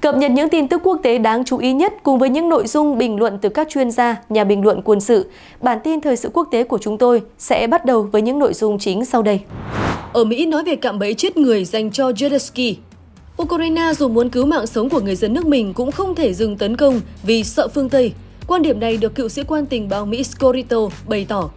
Cập nhật những tin tức quốc tế đáng chú ý nhất cùng với những nội dung bình luận từ các chuyên gia, nhà bình luận quân sự, bản tin thời sự quốc tế của chúng tôi sẽ bắt đầu với những nội dung chính sau đây. Ở Mỹ nói về cạm bẫy chết người dành cho Zelensky. Ukraine dù muốn cứu mạng sống của người dân nước mình cũng không thể dừng tấn công vì sợ phương Tây. Quan điểm này được cựu sĩ quan tình báo Mỹ Scorito bày tỏ.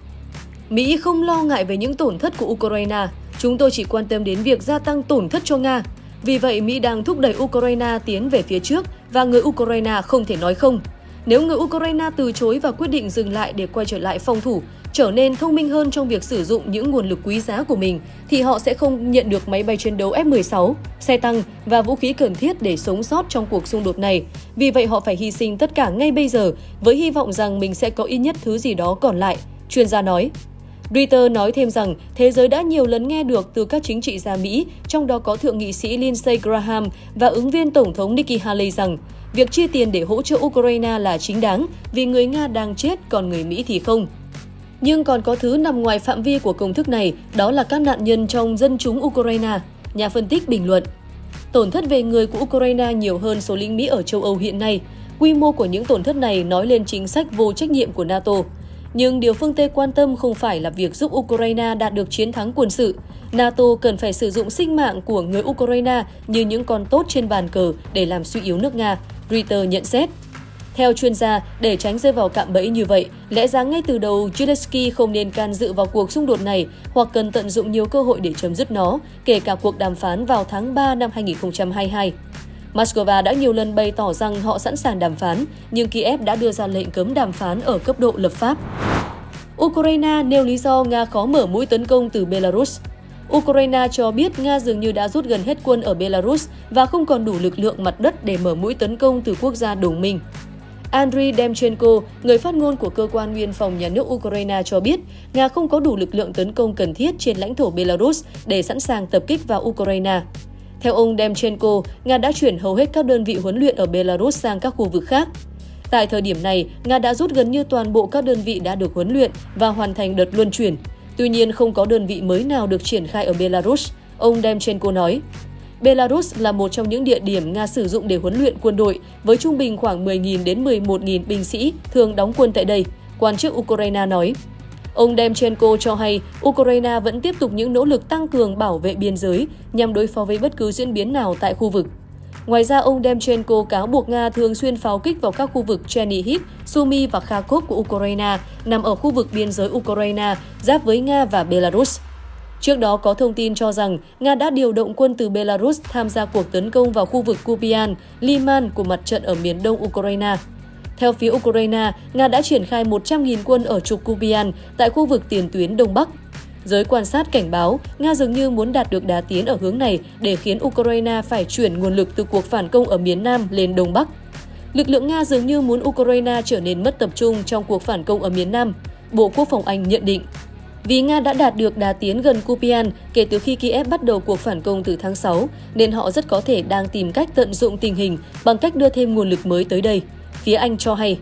Mỹ không lo ngại về những tổn thất của Ukraine, chúng tôi chỉ quan tâm đến việc gia tăng tổn thất cho Nga, vì vậy, Mỹ đang thúc đẩy Ukraine tiến về phía trước và người Ukraine không thể nói không. Nếu người Ukraine từ chối và quyết định dừng lại để quay trở lại phòng thủ, trở nên thông minh hơn trong việc sử dụng những nguồn lực quý giá của mình, thì họ sẽ không nhận được máy bay chiến đấu F-16, xe tăng và vũ khí cần thiết để sống sót trong cuộc xung đột này. Vì vậy họ phải hy sinh tất cả ngay bây giờ với hy vọng rằng mình sẽ có ít nhất thứ gì đó còn lại, chuyên gia nói. Reuters nói thêm rằng thế giới đã nhiều lần nghe được từ các chính trị gia Mỹ, trong đó có Thượng nghị sĩ Lindsey Graham và ứng viên Tổng thống Nikki Haley rằng việc chi tiền để hỗ trợ Ukraine là chính đáng vì người Nga đang chết còn người Mỹ thì không. Nhưng còn có thứ nằm ngoài phạm vi của công thức này, đó là các nạn nhân trong dân chúng Ukraine, nhà phân tích bình luận. Tổn thất về người của Ukraine nhiều hơn số lính Mỹ ở châu Âu hiện nay. Quy mô của những tổn thất này nói lên chính sách vô trách nhiệm của NATO. Nhưng điều phương Tây quan tâm không phải là việc giúp Ukraine đạt được chiến thắng quân sự. NATO cần phải sử dụng sinh mạng của người Ukraine như những con tốt trên bàn cờ để làm suy yếu nước Nga, Reuters nhận xét. Theo chuyên gia, để tránh rơi vào cạm bẫy như vậy, lẽ ra ngay từ đầu Zelensky không nên can dự vào cuộc xung đột này hoặc cần tận dụng nhiều cơ hội để chấm dứt nó, kể cả cuộc đàm phán vào tháng 3 năm 2022. Moscow đã nhiều lần bày tỏ rằng họ sẵn sàng đàm phán, nhưng Kiev đã đưa ra lệnh cấm đàm phán ở cấp độ lập pháp. Ukraine nêu lý do Nga khó mở mũi tấn công từ Belarus. Ukraine cho biết Nga dường như đã rút gần hết quân ở Belarus và không còn đủ lực lượng mặt đất để mở mũi tấn công từ quốc gia đồng minh. Andriy Demchenko, người phát ngôn của cơ quan nguyên phòng nhà nước Ukraine cho biết, Nga không có đủ lực lượng tấn công cần thiết trên lãnh thổ Belarus để sẵn sàng tập kích vào Ukraine. Theo ông Demchenko, Nga đã chuyển hầu hết các đơn vị huấn luyện ở Belarus sang các khu vực khác. Tại thời điểm này, Nga đã rút gần như toàn bộ các đơn vị đã được huấn luyện và hoàn thành đợt luân chuyển. Tuy nhiên, không có đơn vị mới nào được triển khai ở Belarus, ông Demchenko nói. Belarus là một trong những địa điểm Nga sử dụng để huấn luyện quân đội, với trung bình khoảng 10.000 đến 11.000 binh sĩ thường đóng quân tại đây, quan chức Ukraine nói. Ông Demchenko cho hay Ukraine vẫn tiếp tục những nỗ lực tăng cường bảo vệ biên giới nhằm đối phó với bất cứ diễn biến nào tại khu vực. Ngoài ra, ông Demchenko cáo buộc Nga thường xuyên pháo kích vào các khu vực Chernihiv, Sumy và Kharkov của Ukraine, nằm ở khu vực biên giới Ukraine, giáp với Nga và Belarus. Trước đó có thông tin cho rằng Nga đã điều động quân từ Belarus tham gia cuộc tấn công vào khu vực Kupian, Liman của mặt trận ở miền đông Ukraine. Theo phía Ukraine, Nga đã triển khai 100.000 quân ở trục Kupian tại khu vực tiền tuyến Đông Bắc Giới quan sát cảnh báo, Nga dường như muốn đạt được đá tiến ở hướng này để khiến Ukraine phải chuyển nguồn lực từ cuộc phản công ở miền Nam lên Đông Bắc. Lực lượng Nga dường như muốn Ukraine trở nên mất tập trung trong cuộc phản công ở miền Nam, Bộ Quốc phòng Anh nhận định. Vì Nga đã đạt được đà tiến gần Kupian kể từ khi Kiev bắt đầu cuộc phản công từ tháng 6, nên họ rất có thể đang tìm cách tận dụng tình hình bằng cách đưa thêm nguồn lực mới tới đây. Phía Anh cho hay,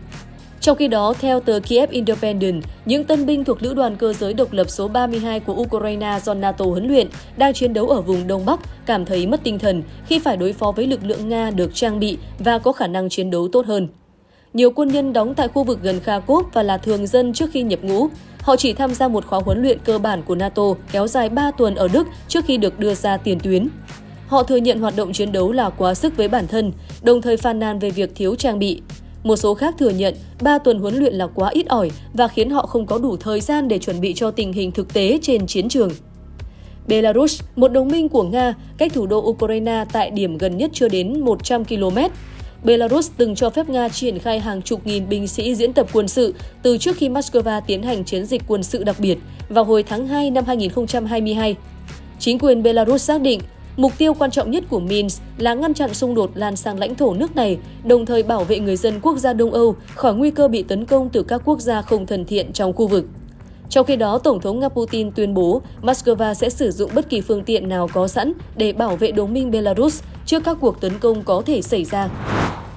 trong khi đó, theo tờ Kiev Independent, những tân binh thuộc Lữ đoàn Cơ giới Độc lập số 32 của Ukraine do NATO huấn luyện đang chiến đấu ở vùng Đông Bắc cảm thấy mất tinh thần khi phải đối phó với lực lượng Nga được trang bị và có khả năng chiến đấu tốt hơn. Nhiều quân nhân đóng tại khu vực gần Kharkov và là thường dân trước khi nhập ngũ. Họ chỉ tham gia một khóa huấn luyện cơ bản của NATO kéo dài 3 tuần ở Đức trước khi được đưa ra tiền tuyến. Họ thừa nhận hoạt động chiến đấu là quá sức với bản thân, đồng thời phàn nàn về việc thiếu trang bị. Một số khác thừa nhận 3 tuần huấn luyện là quá ít ỏi và khiến họ không có đủ thời gian để chuẩn bị cho tình hình thực tế trên chiến trường. Belarus, một đồng minh của Nga, cách thủ đô Ukraine tại điểm gần nhất chưa đến 100 km. Belarus từng cho phép Nga triển khai hàng chục nghìn binh sĩ diễn tập quân sự từ trước khi Moscow tiến hành chiến dịch quân sự đặc biệt vào hồi tháng 2 năm 2022. Chính quyền Belarus xác định Mục tiêu quan trọng nhất của Minsk là ngăn chặn xung đột lan sang lãnh thổ nước này, đồng thời bảo vệ người dân quốc gia Đông Âu khỏi nguy cơ bị tấn công từ các quốc gia không thân thiện trong khu vực. Trong khi đó, Tổng thống nga Putin tuyên bố Moscow sẽ sử dụng bất kỳ phương tiện nào có sẵn để bảo vệ đồng minh Belarus trước các cuộc tấn công có thể xảy ra.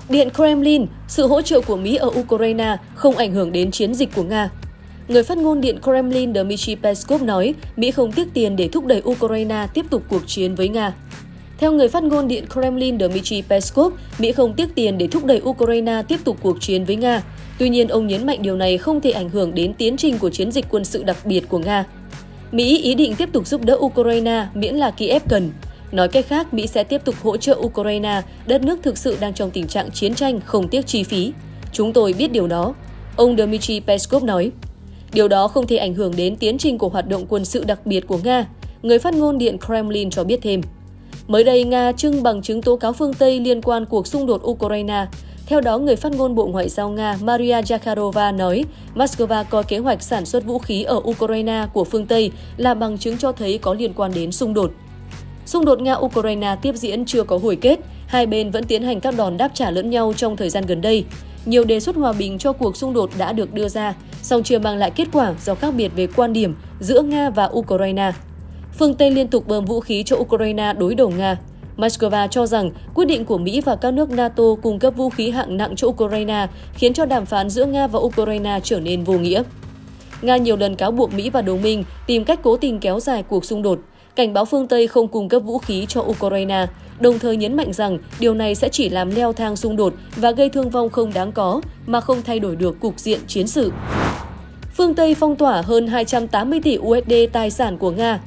Điện Kremlin, sự hỗ trợ của Mỹ ở Ukraine không ảnh hưởng đến chiến dịch của Nga. Người phát ngôn Điện Kremlin Dmitry Peskov nói Mỹ không tiếc tiền để thúc đẩy Ukraine tiếp tục cuộc chiến với Nga. Theo người phát ngôn Điện Kremlin Dmitry Peskov, Mỹ không tiếc tiền để thúc đẩy Ukraine tiếp tục cuộc chiến với Nga. Tuy nhiên, ông nhấn mạnh điều này không thể ảnh hưởng đến tiến trình của chiến dịch quân sự đặc biệt của Nga. Mỹ ý định tiếp tục giúp đỡ Ukraine miễn là Kiev cần. Nói cách khác, Mỹ sẽ tiếp tục hỗ trợ Ukraine, đất nước thực sự đang trong tình trạng chiến tranh không tiếc chi phí. Chúng tôi biết điều đó, ông Dmitry Peskov nói. Điều đó không thể ảnh hưởng đến tiến trình của hoạt động quân sự đặc biệt của Nga, người phát ngôn Điện Kremlin cho biết thêm. Mới đây, Nga trưng bằng chứng tố cáo phương Tây liên quan cuộc xung đột Ukraine. Theo đó, người phát ngôn Bộ Ngoại giao Nga Maria Zakharova nói Moscow có kế hoạch sản xuất vũ khí ở Ukraine của phương Tây là bằng chứng cho thấy có liên quan đến xung đột. Xung đột Nga-Ukraine tiếp diễn chưa có hồi kết, hai bên vẫn tiến hành các đòn đáp trả lẫn nhau trong thời gian gần đây. Nhiều đề xuất hòa bình cho cuộc xung đột đã được đưa ra, song chưa mang lại kết quả do khác biệt về quan điểm giữa Nga và Ukraine. Phương Tây liên tục bơm vũ khí cho Ukraine đối đầu Nga. Moscow cho rằng quyết định của Mỹ và các nước NATO cung cấp vũ khí hạng nặng cho Ukraine khiến cho đàm phán giữa Nga và Ukraine trở nên vô nghĩa. Nga nhiều lần cáo buộc Mỹ và đồng minh tìm cách cố tình kéo dài cuộc xung đột, cảnh báo phương Tây không cung cấp vũ khí cho Ukraine, đồng thời nhấn mạnh rằng điều này sẽ chỉ làm leo thang xung đột và gây thương vong không đáng có mà không thay đổi được cục diện chiến sự. Phương Tây phong tỏa hơn 280 tỷ USD tài sản của Nga.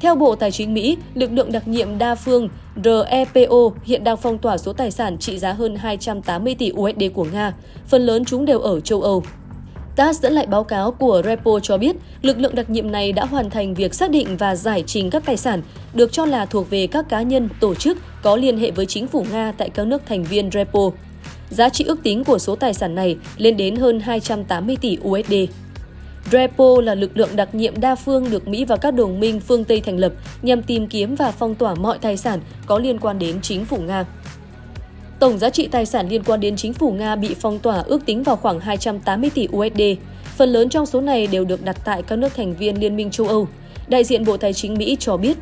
Theo Bộ Tài chính Mỹ, lực lượng đặc nhiệm đa phương REPO hiện đang phong tỏa số tài sản trị giá hơn 280 tỷ USD của Nga, phần lớn chúng đều ở châu Âu. TASS dẫn lại báo cáo của Repo cho biết lực lượng đặc nhiệm này đã hoàn thành việc xác định và giải trình các tài sản được cho là thuộc về các cá nhân, tổ chức có liên hệ với chính phủ Nga tại các nước thành viên Repo. Giá trị ước tính của số tài sản này lên đến hơn 280 tỷ USD. Repo là lực lượng đặc nhiệm đa phương được Mỹ và các đồng minh phương Tây thành lập nhằm tìm kiếm và phong tỏa mọi tài sản có liên quan đến chính phủ Nga. Tổng giá trị tài sản liên quan đến chính phủ Nga bị phong tỏa ước tính vào khoảng 280 tỷ USD. Phần lớn trong số này đều được đặt tại các nước thành viên Liên minh châu Âu, đại diện Bộ Tài chính Mỹ cho biết.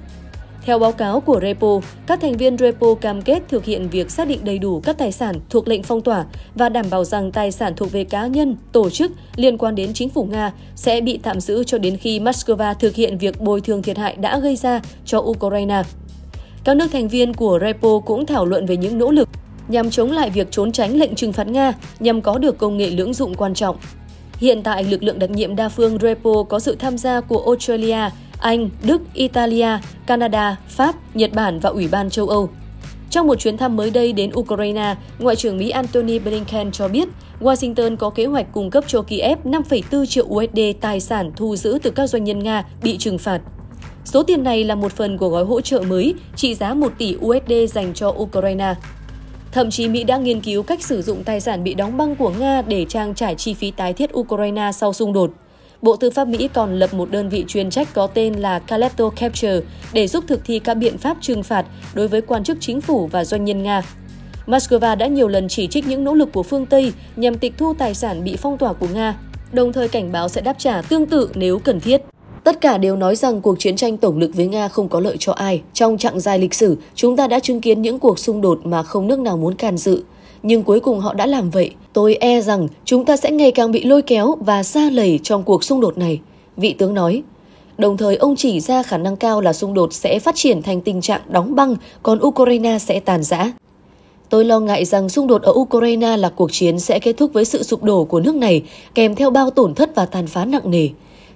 Theo báo cáo của Repo, các thành viên Repo cam kết thực hiện việc xác định đầy đủ các tài sản thuộc lệnh phong tỏa và đảm bảo rằng tài sản thuộc về cá nhân, tổ chức liên quan đến chính phủ Nga sẽ bị tạm giữ cho đến khi Moscow thực hiện việc bồi thường thiệt hại đã gây ra cho Ukraine. Các nước thành viên của Repo cũng thảo luận về những nỗ lực nhằm chống lại việc trốn tránh lệnh trừng phạt Nga nhằm có được công nghệ lưỡng dụng quan trọng. Hiện tại, lực lượng đặc nhiệm đa phương REPO có sự tham gia của Australia, Anh, Đức, Italia, Canada, Pháp, Nhật Bản và Ủy ban châu Âu. Trong một chuyến thăm mới đây đến Ukraine, Ngoại trưởng Mỹ Antony Blinken cho biết Washington có kế hoạch cung cấp cho Kiev 5,4 triệu USD tài sản thu giữ từ các doanh nhân Nga bị trừng phạt. Số tiền này là một phần của gói hỗ trợ mới trị giá 1 tỷ USD dành cho Ukraine. Thậm chí Mỹ đã nghiên cứu cách sử dụng tài sản bị đóng băng của Nga để trang trải chi phí tái thiết Ukraine sau xung đột. Bộ Tư pháp Mỹ còn lập một đơn vị chuyên trách có tên là Calepto Capture để giúp thực thi các biện pháp trừng phạt đối với quan chức chính phủ và doanh nhân Nga. Moscow đã nhiều lần chỉ trích những nỗ lực của phương Tây nhằm tịch thu tài sản bị phong tỏa của Nga, đồng thời cảnh báo sẽ đáp trả tương tự nếu cần thiết. Tất cả đều nói rằng cuộc chiến tranh tổng lực với Nga không có lợi cho ai. Trong chặng dài lịch sử, chúng ta đã chứng kiến những cuộc xung đột mà không nước nào muốn can dự. Nhưng cuối cùng họ đã làm vậy. Tôi e rằng chúng ta sẽ ngày càng bị lôi kéo và xa lầy trong cuộc xung đột này. Vị tướng nói, Đồng thời ông chỉ ra khả năng cao là xung đột sẽ phát triển thành tình trạng đóng băng, còn Ukraine sẽ tàn giã. Tôi lo ngại rằng xung đột ở Ukraine là cuộc chiến sẽ kết thúc với sự sụp đổ của nước này, kèm theo bao tổn thất và tàn phá nặng nề.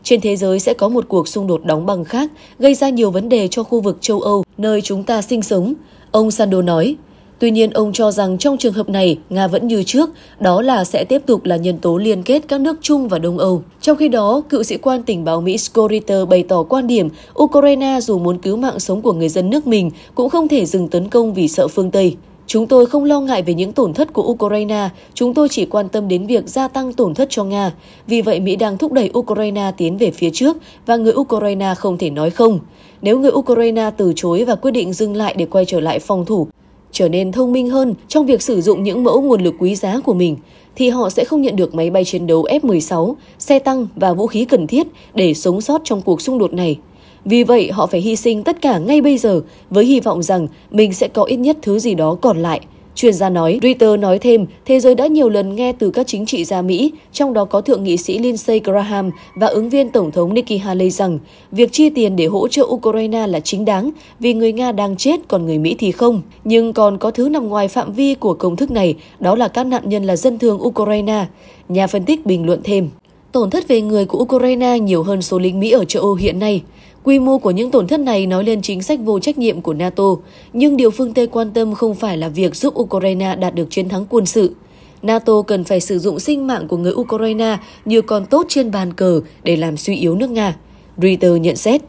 Trên thế giới sẽ có một cuộc xung đột đóng băng khác gây ra nhiều vấn đề cho khu vực châu Âu nơi chúng ta sinh sống, ông Sando nói. Tuy nhiên, ông cho rằng trong trường hợp này, Nga vẫn như trước, đó là sẽ tiếp tục là nhân tố liên kết các nước Trung và Đông Âu. Trong khi đó, cựu sĩ quan tình báo Mỹ Scott bày tỏ quan điểm Ukraine dù muốn cứu mạng sống của người dân nước mình cũng không thể dừng tấn công vì sợ phương Tây. Chúng tôi không lo ngại về những tổn thất của Ukraine, chúng tôi chỉ quan tâm đến việc gia tăng tổn thất cho Nga. Vì vậy, Mỹ đang thúc đẩy Ukraine tiến về phía trước và người Ukraine không thể nói không. Nếu người Ukraine từ chối và quyết định dừng lại để quay trở lại phòng thủ, trở nên thông minh hơn trong việc sử dụng những mẫu nguồn lực quý giá của mình, thì họ sẽ không nhận được máy bay chiến đấu F-16, xe tăng và vũ khí cần thiết để sống sót trong cuộc xung đột này. Vì vậy họ phải hy sinh tất cả ngay bây giờ với hy vọng rằng mình sẽ có ít nhất thứ gì đó còn lại. Chuyên gia nói, Reuters nói thêm, thế giới đã nhiều lần nghe từ các chính trị gia Mỹ, trong đó có Thượng nghị sĩ Lindsey Graham và ứng viên Tổng thống Nikki Haley rằng việc chi tiền để hỗ trợ Ukraine là chính đáng vì người Nga đang chết còn người Mỹ thì không. Nhưng còn có thứ nằm ngoài phạm vi của công thức này, đó là các nạn nhân là dân thường Ukraine. Nhà phân tích bình luận thêm, tổn thất về người của Ukraine nhiều hơn số lính Mỹ ở châu Âu hiện nay. Quy mô của những tổn thất này nói lên chính sách vô trách nhiệm của NATO, nhưng điều phương Tây quan tâm không phải là việc giúp Ukraine đạt được chiến thắng quân sự. NATO cần phải sử dụng sinh mạng của người Ukraine như con tốt trên bàn cờ để làm suy yếu nước Nga, Reuters nhận xét.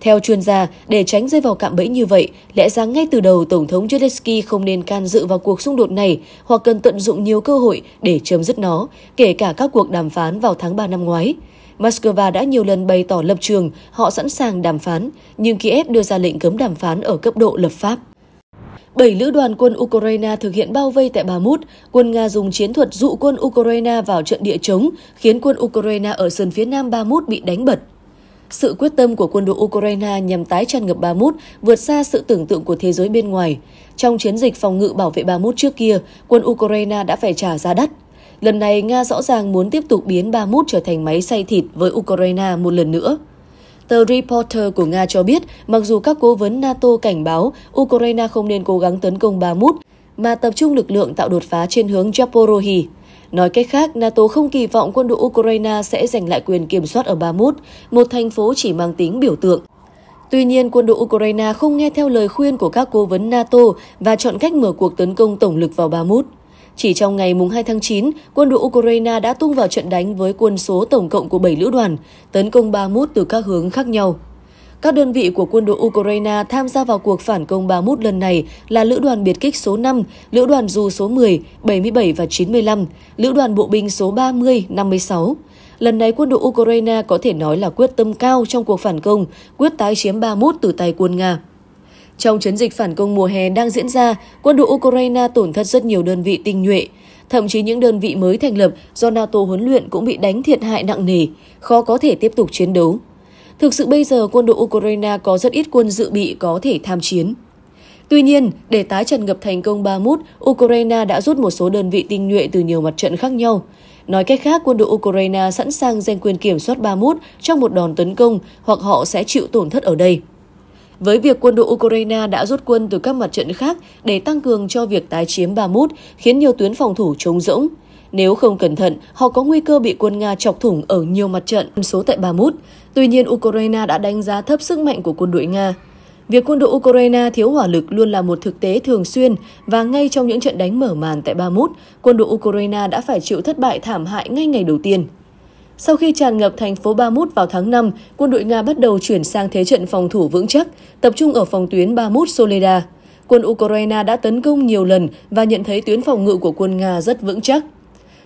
Theo chuyên gia, để tránh rơi vào cạm bẫy như vậy, lẽ ra ngay từ đầu Tổng thống Zelensky không nên can dự vào cuộc xung đột này hoặc cần tận dụng nhiều cơ hội để chấm dứt nó, kể cả các cuộc đàm phán vào tháng 3 năm ngoái. Moscow đã nhiều lần bày tỏ lập trường họ sẵn sàng đàm phán, nhưng Kiev đưa ra lệnh cấm đàm phán ở cấp độ lập pháp. Bảy lữ đoàn quân Ukraine thực hiện bao vây tại Bamut, quân Nga dùng chiến thuật dụ quân Ukraine vào trận địa chống khiến quân Ukraine ở sườn phía nam Bamut bị đánh bật. Sự quyết tâm của quân đội Ukraine nhằm tái tràn ngập Bamut vượt xa sự tưởng tượng của thế giới bên ngoài. Trong chiến dịch phòng ngự bảo vệ Bamut trước kia, quân Ukraine đã phải trả giá đắt. Lần này, Nga rõ ràng muốn tiếp tục biến Bakhmut trở thành máy xay thịt với Ukraine một lần nữa. Tờ Reporter của Nga cho biết, mặc dù các cố vấn NATO cảnh báo Ukraine không nên cố gắng tấn công Bakhmut, mà tập trung lực lượng tạo đột phá trên hướng Japorohi. Nói cách khác, NATO không kỳ vọng quân đội Ukraine sẽ giành lại quyền kiểm soát ở Bakhmut, một thành phố chỉ mang tính biểu tượng. Tuy nhiên, quân đội Ukraine không nghe theo lời khuyên của các cố vấn NATO và chọn cách mở cuộc tấn công tổng lực vào Bakhmut. Chỉ trong ngày mùng 2 tháng 9, quân đội Ukraine đã tung vào trận đánh với quân số tổng cộng của 7 lữ đoàn, tấn công Bakhmut từ các hướng khác nhau. Các đơn vị của quân đội Ukraine tham gia vào cuộc phản công Bakhmut lần này là Lữ đoàn Biệt kích số 5, Lữ đoàn dù số 10, 77 và 95, Lữ đoàn Bộ binh số 30, 56. Lần này quân đội Ukraine có thể nói là quyết tâm cao trong cuộc phản công, quyết tái chiếm Bakhmut từ tay quân Nga. Trong chiến dịch phản công mùa hè đang diễn ra, quân đội Ukraine tổn thất rất nhiều đơn vị tinh nhuệ. Thậm chí những đơn vị mới thành lập do NATO huấn luyện cũng bị đánh thiệt hại nặng nề, khó có thể tiếp tục chiến đấu. Thực sự bây giờ quân đội Ukraine có rất ít quân dự bị có thể tham chiến. Tuy nhiên, để tái trần ngập thành công Bamut, Ukraine đã rút một số đơn vị tinh nhuệ từ nhiều mặt trận khác nhau. Nói cách khác, quân đội Ukraine sẵn sàng giành quyền kiểm soát Bamut trong một đòn tấn công hoặc họ sẽ chịu tổn thất ở đây với việc quân đội Ukraine đã rút quân từ các mặt trận khác để tăng cường cho việc tái chiếm Bamut, khiến nhiều tuyến phòng thủ trống rỗng. Nếu không cẩn thận, họ có nguy cơ bị quân Nga chọc thủng ở nhiều mặt trận số tại Bamut. Tuy nhiên, Ukraine đã đánh giá thấp sức mạnh của quân đội Nga. Việc quân đội Ukraine thiếu hỏa lực luôn là một thực tế thường xuyên và ngay trong những trận đánh mở màn tại Bamut, quân đội Ukraine đã phải chịu thất bại thảm hại ngay ngày đầu tiên. Sau khi tràn ngập thành phố Bamut vào tháng 5, quân đội Nga bắt đầu chuyển sang thế trận phòng thủ vững chắc, tập trung ở phòng tuyến Bamut-Soleda. Quân Ukraine đã tấn công nhiều lần và nhận thấy tuyến phòng ngự của quân Nga rất vững chắc.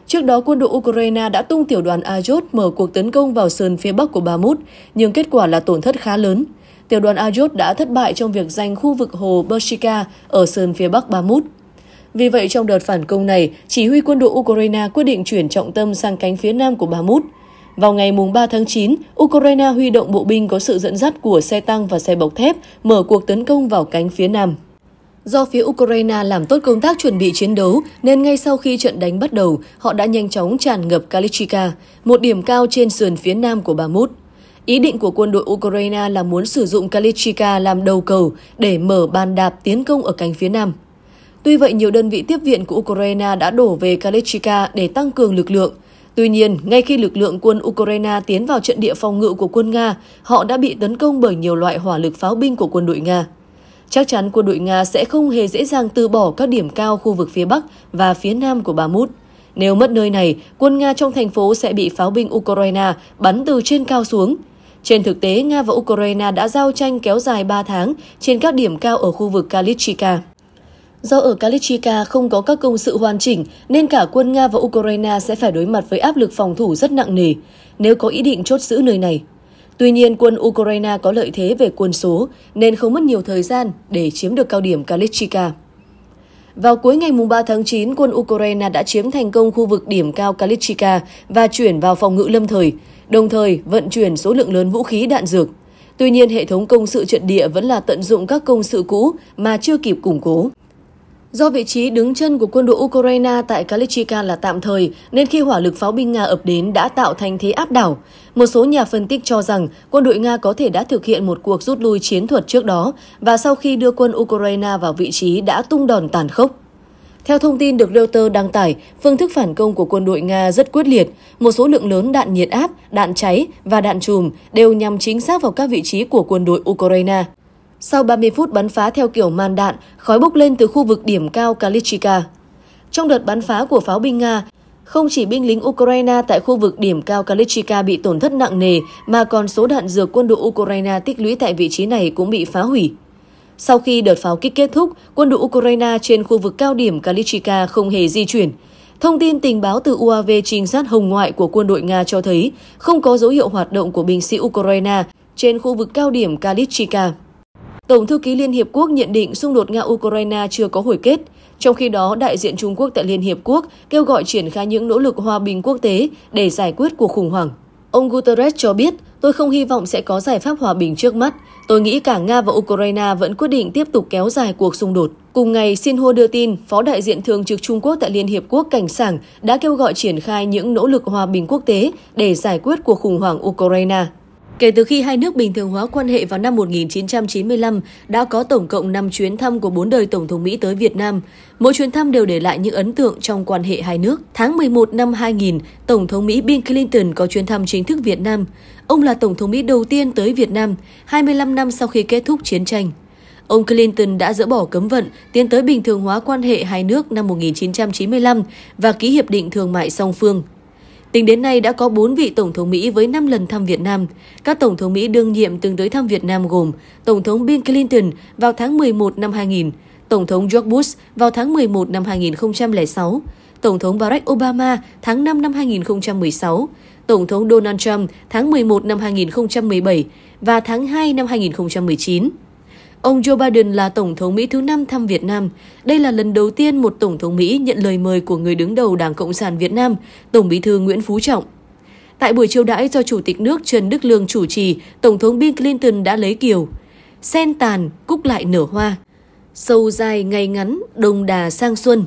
Trước đó, quân đội Ukraine đã tung tiểu đoàn Ajot mở cuộc tấn công vào sườn phía bắc của Bamut, nhưng kết quả là tổn thất khá lớn. Tiểu đoàn Ajot đã thất bại trong việc giành khu vực hồ Bershika ở sườn phía bắc Bamut. Vì vậy, trong đợt phản công này, chỉ huy quân đội Ukraine quyết định chuyển trọng tâm sang cánh phía nam của Bamut. Vào ngày 3 tháng 9, Ukraine huy động bộ binh có sự dẫn dắt của xe tăng và xe bọc thép mở cuộc tấn công vào cánh phía Nam. Do phía Ukraine làm tốt công tác chuẩn bị chiến đấu, nên ngay sau khi trận đánh bắt đầu, họ đã nhanh chóng tràn ngập Kalichika, một điểm cao trên sườn phía nam của Bamut. Ý định của quân đội Ukraine là muốn sử dụng Kalichika làm đầu cầu để mở bàn đạp tiến công ở cánh phía nam. Tuy vậy, nhiều đơn vị tiếp viện của Ukraine đã đổ về Kalichika để tăng cường lực lượng – Tuy nhiên, ngay khi lực lượng quân Ukraine tiến vào trận địa phòng ngự của quân Nga, họ đã bị tấn công bởi nhiều loại hỏa lực pháo binh của quân đội Nga. Chắc chắn quân đội Nga sẽ không hề dễ dàng từ bỏ các điểm cao khu vực phía Bắc và phía Nam của Bakhmut. Nếu mất nơi này, quân Nga trong thành phố sẽ bị pháo binh Ukraine bắn từ trên cao xuống. Trên thực tế, Nga và Ukraine đã giao tranh kéo dài 3 tháng trên các điểm cao ở khu vực Kalichika. Do ở Kalichika không có các công sự hoàn chỉnh nên cả quân Nga và Ukraine sẽ phải đối mặt với áp lực phòng thủ rất nặng nề nếu có ý định chốt giữ nơi này. Tuy nhiên, quân Ukraine có lợi thế về quân số nên không mất nhiều thời gian để chiếm được cao điểm Kalichika. Vào cuối ngày 3 tháng 9, quân Ukraine đã chiếm thành công khu vực điểm cao Kalichika và chuyển vào phòng ngự lâm thời, đồng thời vận chuyển số lượng lớn vũ khí đạn dược. Tuy nhiên, hệ thống công sự trận địa vẫn là tận dụng các công sự cũ mà chưa kịp củng cố. Do vị trí đứng chân của quân đội Ukraine tại Kalichika là tạm thời, nên khi hỏa lực pháo binh Nga ập đến đã tạo thành thế áp đảo. Một số nhà phân tích cho rằng quân đội Nga có thể đã thực hiện một cuộc rút lui chiến thuật trước đó và sau khi đưa quân Ukraine vào vị trí đã tung đòn tàn khốc. Theo thông tin được Reuters đăng tải, phương thức phản công của quân đội Nga rất quyết liệt. Một số lượng lớn đạn nhiệt áp, đạn cháy và đạn chùm đều nhằm chính xác vào các vị trí của quân đội Ukraine. Sau 30 phút bắn phá theo kiểu màn đạn, khói bốc lên từ khu vực điểm cao Kalichika. Trong đợt bắn phá của pháo binh Nga, không chỉ binh lính Ukraine tại khu vực điểm cao Kalichika bị tổn thất nặng nề, mà còn số đạn dược quân đội Ukraine tích lũy tại vị trí này cũng bị phá hủy. Sau khi đợt pháo kích kết thúc, quân đội Ukraine trên khu vực cao điểm Kalichika không hề di chuyển. Thông tin tình báo từ UAV trinh sát hồng ngoại của quân đội Nga cho thấy không có dấu hiệu hoạt động của binh sĩ Ukraine trên khu vực cao điểm Kalichika. Tổng thư ký Liên Hiệp Quốc nhận định xung đột Nga-Ukraine chưa có hồi kết. Trong khi đó, đại diện Trung Quốc tại Liên Hiệp Quốc kêu gọi triển khai những nỗ lực hòa bình quốc tế để giải quyết cuộc khủng hoảng. Ông Guterres cho biết, tôi không hy vọng sẽ có giải pháp hòa bình trước mắt. Tôi nghĩ cả Nga và Ukraine vẫn quyết định tiếp tục kéo dài cuộc xung đột. Cùng ngày, Xinhua đưa tin, Phó đại diện thường trực Trung Quốc tại Liên Hiệp Quốc Cảnh Sảng đã kêu gọi triển khai những nỗ lực hòa bình quốc tế để giải quyết cuộc khủng hoảng Ukraine. Kể từ khi hai nước bình thường hóa quan hệ vào năm 1995, đã có tổng cộng 5 chuyến thăm của bốn đời Tổng thống Mỹ tới Việt Nam. Mỗi chuyến thăm đều để lại những ấn tượng trong quan hệ hai nước. Tháng 11 năm 2000, Tổng thống Mỹ Bill Clinton có chuyến thăm chính thức Việt Nam. Ông là Tổng thống Mỹ đầu tiên tới Việt Nam, 25 năm sau khi kết thúc chiến tranh. Ông Clinton đã dỡ bỏ cấm vận, tiến tới bình thường hóa quan hệ hai nước năm 1995 và ký hiệp định thương mại song phương. Tính đến nay đã có 4 vị Tổng thống Mỹ với 5 lần thăm Việt Nam. Các Tổng thống Mỹ đương nhiệm từng tới thăm Việt Nam gồm Tổng thống Bill Clinton vào tháng 11 năm 2000, Tổng thống George Bush vào tháng 11 năm 2006, Tổng thống Barack Obama tháng 5 năm 2016, Tổng thống Donald Trump tháng 11 năm 2017 và tháng 2 năm 2019. Ông Joe Biden là Tổng thống Mỹ thứ năm thăm Việt Nam. Đây là lần đầu tiên một Tổng thống Mỹ nhận lời mời của người đứng đầu Đảng Cộng sản Việt Nam, Tổng bí thư Nguyễn Phú Trọng. Tại buổi chiêu đãi do Chủ tịch nước Trần Đức Lương chủ trì, Tổng thống Bill Clinton đã lấy kiều. Sen tàn, cúc lại nở hoa. Sâu dài ngày ngắn, đông đà sang xuân.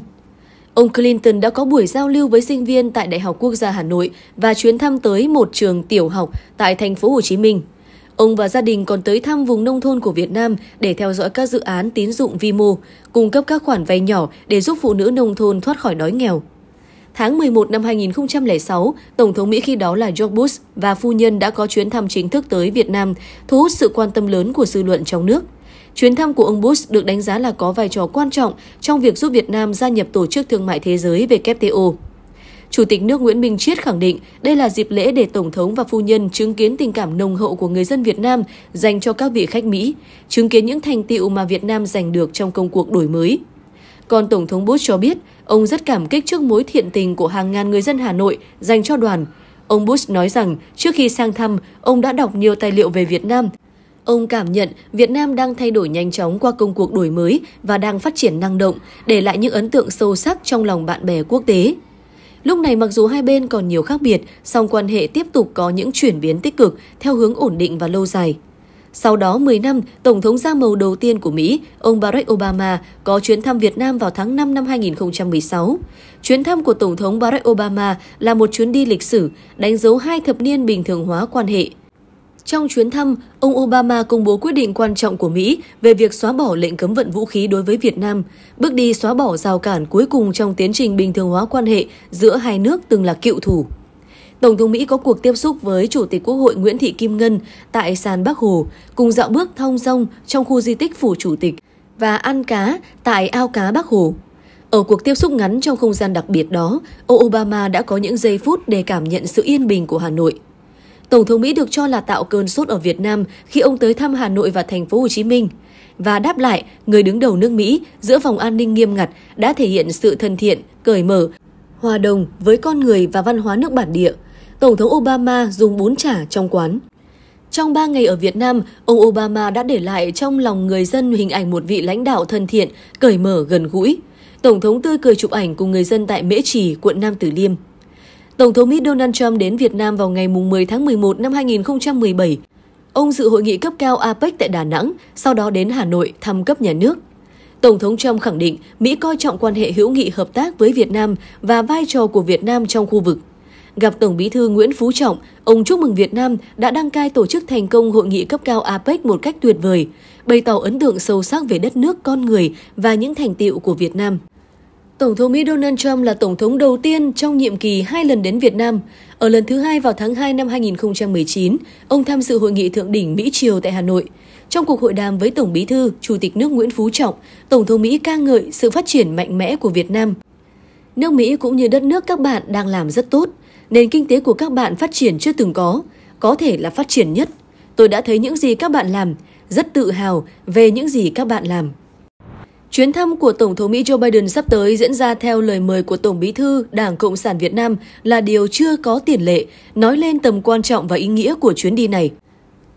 Ông Clinton đã có buổi giao lưu với sinh viên tại Đại học Quốc gia Hà Nội và chuyến thăm tới một trường tiểu học tại thành phố Hồ Chí Minh. Ông và gia đình còn tới thăm vùng nông thôn của Việt Nam để theo dõi các dự án tín dụng vi mô, cung cấp các khoản vay nhỏ để giúp phụ nữ nông thôn thoát khỏi đói nghèo. Tháng 11 năm 2006, Tổng thống Mỹ khi đó là George Bush và phu nhân đã có chuyến thăm chính thức tới Việt Nam, thu hút sự quan tâm lớn của dư luận trong nước. Chuyến thăm của ông Bush được đánh giá là có vai trò quan trọng trong việc giúp Việt Nam gia nhập Tổ chức Thương mại Thế giới WTO. Chủ tịch nước Nguyễn Minh Chiết khẳng định đây là dịp lễ để Tổng thống và phu nhân chứng kiến tình cảm nồng hậu của người dân Việt Nam dành cho các vị khách Mỹ, chứng kiến những thành tiệu mà Việt Nam giành được trong công cuộc đổi mới. Còn Tổng thống Bush cho biết, ông rất cảm kích trước mối thiện tình của hàng ngàn người dân Hà Nội dành cho đoàn. Ông Bush nói rằng trước khi sang thăm, ông đã đọc nhiều tài liệu về Việt Nam. Ông cảm nhận Việt Nam đang thay đổi nhanh chóng qua công cuộc đổi mới và đang phát triển năng động, để lại những ấn tượng sâu sắc trong lòng bạn bè quốc tế. Lúc này mặc dù hai bên còn nhiều khác biệt, song quan hệ tiếp tục có những chuyển biến tích cực theo hướng ổn định và lâu dài. Sau đó 10 năm, Tổng thống da màu đầu tiên của Mỹ, ông Barack Obama, có chuyến thăm Việt Nam vào tháng 5 năm 2016. Chuyến thăm của Tổng thống Barack Obama là một chuyến đi lịch sử, đánh dấu hai thập niên bình thường hóa quan hệ – trong chuyến thăm, ông Obama công bố quyết định quan trọng của Mỹ về việc xóa bỏ lệnh cấm vận vũ khí đối với Việt Nam, bước đi xóa bỏ rào cản cuối cùng trong tiến trình bình thường hóa quan hệ giữa hai nước từng là cựu thù. Tổng thống Mỹ có cuộc tiếp xúc với Chủ tịch Quốc hội Nguyễn Thị Kim Ngân tại sàn Bắc Hồ, cùng dạo bước thong dong trong khu di tích Phủ Chủ tịch và ăn cá tại ao cá Bắc Hồ. Ở cuộc tiếp xúc ngắn trong không gian đặc biệt đó, ông Obama đã có những giây phút để cảm nhận sự yên bình của Hà Nội. Tổng thống Mỹ được cho là tạo cơn sốt ở Việt Nam khi ông tới thăm Hà Nội và thành phố Hồ Chí Minh. Và đáp lại, người đứng đầu nước Mỹ giữa vòng an ninh nghiêm ngặt đã thể hiện sự thân thiện, cởi mở, hòa đồng với con người và văn hóa nước bản địa. Tổng thống Obama dùng bún chả trong quán. Trong 3 ngày ở Việt Nam, ông Obama đã để lại trong lòng người dân hình ảnh một vị lãnh đạo thân thiện, cởi mở gần gũi. Tổng thống tươi cười chụp ảnh cùng người dân tại Mễ Trì, quận Nam Tử Liêm. Tổng thống Mỹ Donald Trump đến Việt Nam vào ngày 10 tháng 11 năm 2017. Ông dự hội nghị cấp cao APEC tại Đà Nẵng, sau đó đến Hà Nội thăm cấp nhà nước. Tổng thống Trump khẳng định Mỹ coi trọng quan hệ hữu nghị hợp tác với Việt Nam và vai trò của Việt Nam trong khu vực. Gặp Tổng bí thư Nguyễn Phú Trọng, ông chúc mừng Việt Nam đã đăng cai tổ chức thành công hội nghị cấp cao APEC một cách tuyệt vời, bày tỏ ấn tượng sâu sắc về đất nước, con người và những thành tiệu của Việt Nam. Tổng thống Mỹ Donald Trump là tổng thống đầu tiên trong nhiệm kỳ hai lần đến Việt Nam. Ở lần thứ hai vào tháng 2 năm 2019, ông tham dự hội nghị thượng đỉnh Mỹ-Triều tại Hà Nội. Trong cuộc hội đàm với Tổng bí thư, Chủ tịch nước Nguyễn Phú Trọng, Tổng thống Mỹ ca ngợi sự phát triển mạnh mẽ của Việt Nam. Nước Mỹ cũng như đất nước các bạn đang làm rất tốt. Nền kinh tế của các bạn phát triển chưa từng có, có thể là phát triển nhất. Tôi đã thấy những gì các bạn làm, rất tự hào về những gì các bạn làm. Chuyến thăm của Tổng thống Mỹ Joe Biden sắp tới diễn ra theo lời mời của Tổng Bí thư Đảng Cộng sản Việt Nam là điều chưa có tiền lệ, nói lên tầm quan trọng và ý nghĩa của chuyến đi này.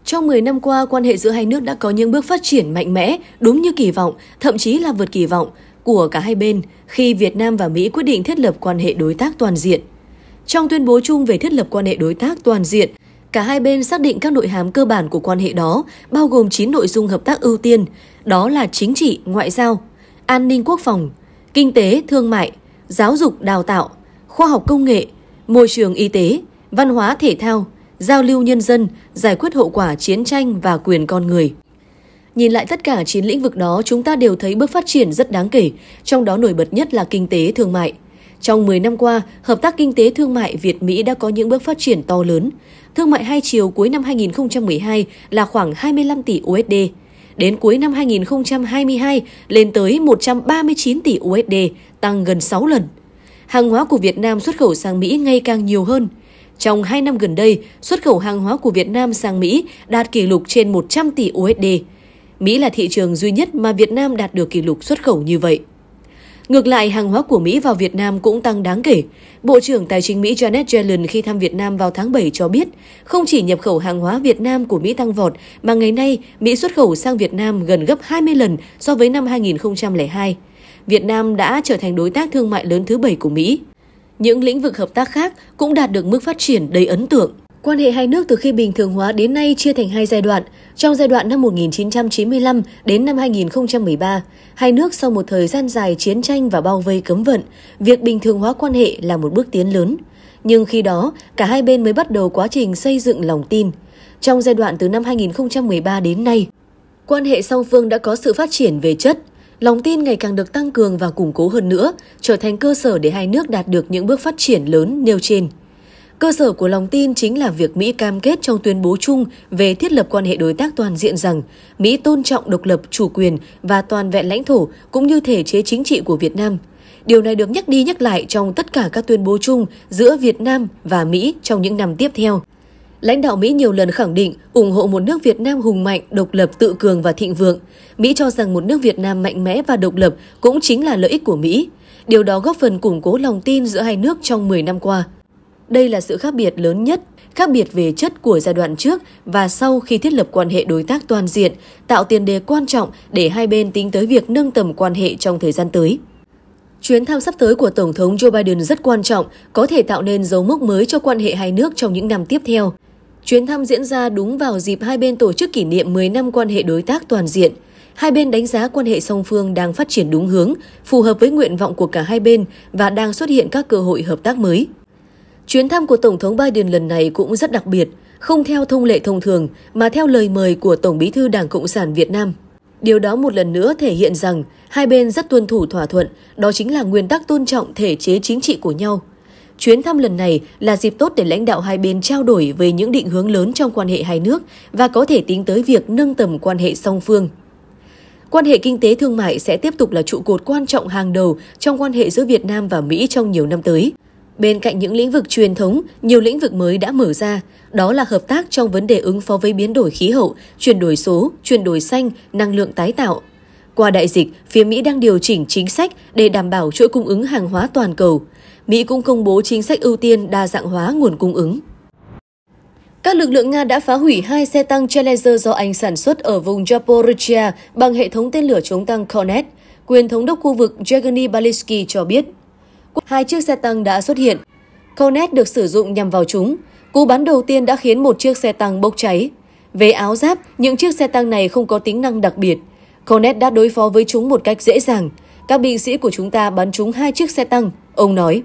Trong 10 năm qua, quan hệ giữa hai nước đã có những bước phát triển mạnh mẽ, đúng như kỳ vọng, thậm chí là vượt kỳ vọng của cả hai bên khi Việt Nam và Mỹ quyết định thiết lập quan hệ đối tác toàn diện. Trong tuyên bố chung về thiết lập quan hệ đối tác toàn diện, Cả hai bên xác định các nội hàm cơ bản của quan hệ đó, bao gồm 9 nội dung hợp tác ưu tiên, đó là chính trị, ngoại giao, an ninh quốc phòng, kinh tế, thương mại, giáo dục, đào tạo, khoa học công nghệ, môi trường y tế, văn hóa thể thao, giao lưu nhân dân, giải quyết hậu quả chiến tranh và quyền con người. Nhìn lại tất cả 9 lĩnh vực đó, chúng ta đều thấy bước phát triển rất đáng kể, trong đó nổi bật nhất là kinh tế thương mại. Trong 10 năm qua, hợp tác kinh tế thương mại Việt Mỹ đã có những bước phát triển to lớn thương mại hai chiều cuối năm 2012 là khoảng 25 tỷ USD. Đến cuối năm 2022 lên tới 139 tỷ USD, tăng gần 6 lần. Hàng hóa của Việt Nam xuất khẩu sang Mỹ ngày càng nhiều hơn. Trong 2 năm gần đây, xuất khẩu hàng hóa của Việt Nam sang Mỹ đạt kỷ lục trên 100 tỷ USD. Mỹ là thị trường duy nhất mà Việt Nam đạt được kỷ lục xuất khẩu như vậy. Ngược lại, hàng hóa của Mỹ vào Việt Nam cũng tăng đáng kể. Bộ trưởng Tài chính Mỹ Janet Yellen khi thăm Việt Nam vào tháng 7 cho biết, không chỉ nhập khẩu hàng hóa Việt Nam của Mỹ tăng vọt, mà ngày nay Mỹ xuất khẩu sang Việt Nam gần gấp 20 lần so với năm 2002. Việt Nam đã trở thành đối tác thương mại lớn thứ bảy của Mỹ. Những lĩnh vực hợp tác khác cũng đạt được mức phát triển đầy ấn tượng. Quan hệ hai nước từ khi bình thường hóa đến nay chia thành hai giai đoạn – trong giai đoạn năm 1995 đến năm 2013, hai nước sau một thời gian dài chiến tranh và bao vây cấm vận, việc bình thường hóa quan hệ là một bước tiến lớn. Nhưng khi đó, cả hai bên mới bắt đầu quá trình xây dựng lòng tin. Trong giai đoạn từ năm 2013 đến nay, quan hệ song phương đã có sự phát triển về chất, lòng tin ngày càng được tăng cường và củng cố hơn nữa, trở thành cơ sở để hai nước đạt được những bước phát triển lớn nêu trên. Cơ sở của lòng tin chính là việc Mỹ cam kết trong tuyên bố chung về thiết lập quan hệ đối tác toàn diện rằng Mỹ tôn trọng độc lập, chủ quyền và toàn vẹn lãnh thổ cũng như thể chế chính trị của Việt Nam. Điều này được nhắc đi nhắc lại trong tất cả các tuyên bố chung giữa Việt Nam và Mỹ trong những năm tiếp theo. Lãnh đạo Mỹ nhiều lần khẳng định ủng hộ một nước Việt Nam hùng mạnh, độc lập, tự cường và thịnh vượng. Mỹ cho rằng một nước Việt Nam mạnh mẽ và độc lập cũng chính là lợi ích của Mỹ. Điều đó góp phần củng cố lòng tin giữa hai nước trong 10 năm qua. Đây là sự khác biệt lớn nhất, khác biệt về chất của giai đoạn trước và sau khi thiết lập quan hệ đối tác toàn diện, tạo tiền đề quan trọng để hai bên tính tới việc nâng tầm quan hệ trong thời gian tới. Chuyến thăm sắp tới của Tổng thống Joe Biden rất quan trọng, có thể tạo nên dấu mốc mới cho quan hệ hai nước trong những năm tiếp theo. Chuyến thăm diễn ra đúng vào dịp hai bên tổ chức kỷ niệm 10 năm quan hệ đối tác toàn diện. Hai bên đánh giá quan hệ song phương đang phát triển đúng hướng, phù hợp với nguyện vọng của cả hai bên và đang xuất hiện các cơ hội hợp tác mới. Chuyến thăm của Tổng thống Biden lần này cũng rất đặc biệt, không theo thông lệ thông thường mà theo lời mời của Tổng bí thư Đảng Cộng sản Việt Nam. Điều đó một lần nữa thể hiện rằng hai bên rất tuân thủ thỏa thuận, đó chính là nguyên tắc tôn trọng thể chế chính trị của nhau. Chuyến thăm lần này là dịp tốt để lãnh đạo hai bên trao đổi về những định hướng lớn trong quan hệ hai nước và có thể tính tới việc nâng tầm quan hệ song phương. Quan hệ kinh tế thương mại sẽ tiếp tục là trụ cột quan trọng hàng đầu trong quan hệ giữa Việt Nam và Mỹ trong nhiều năm tới. Bên cạnh những lĩnh vực truyền thống, nhiều lĩnh vực mới đã mở ra, đó là hợp tác trong vấn đề ứng phó với biến đổi khí hậu, chuyển đổi số, chuyển đổi xanh, năng lượng tái tạo. Qua đại dịch, phía Mỹ đang điều chỉnh chính sách để đảm bảo chuỗi cung ứng hàng hóa toàn cầu. Mỹ cũng công bố chính sách ưu tiên đa dạng hóa nguồn cung ứng. Các lực lượng Nga đã phá hủy hai xe tăng Challenger do Anh sản xuất ở vùng Zaporizhia bằng hệ thống tên lửa chống tăng Cornet. Quyền thống đốc khu vực Yevgeny Balysky cho biết hai chiếc xe tăng đã xuất hiện. Conet được sử dụng nhằm vào chúng. Cú bắn đầu tiên đã khiến một chiếc xe tăng bốc cháy. Về áo giáp, những chiếc xe tăng này không có tính năng đặc biệt. Conet đã đối phó với chúng một cách dễ dàng. Các binh sĩ của chúng ta bắn trúng hai chiếc xe tăng, ông nói.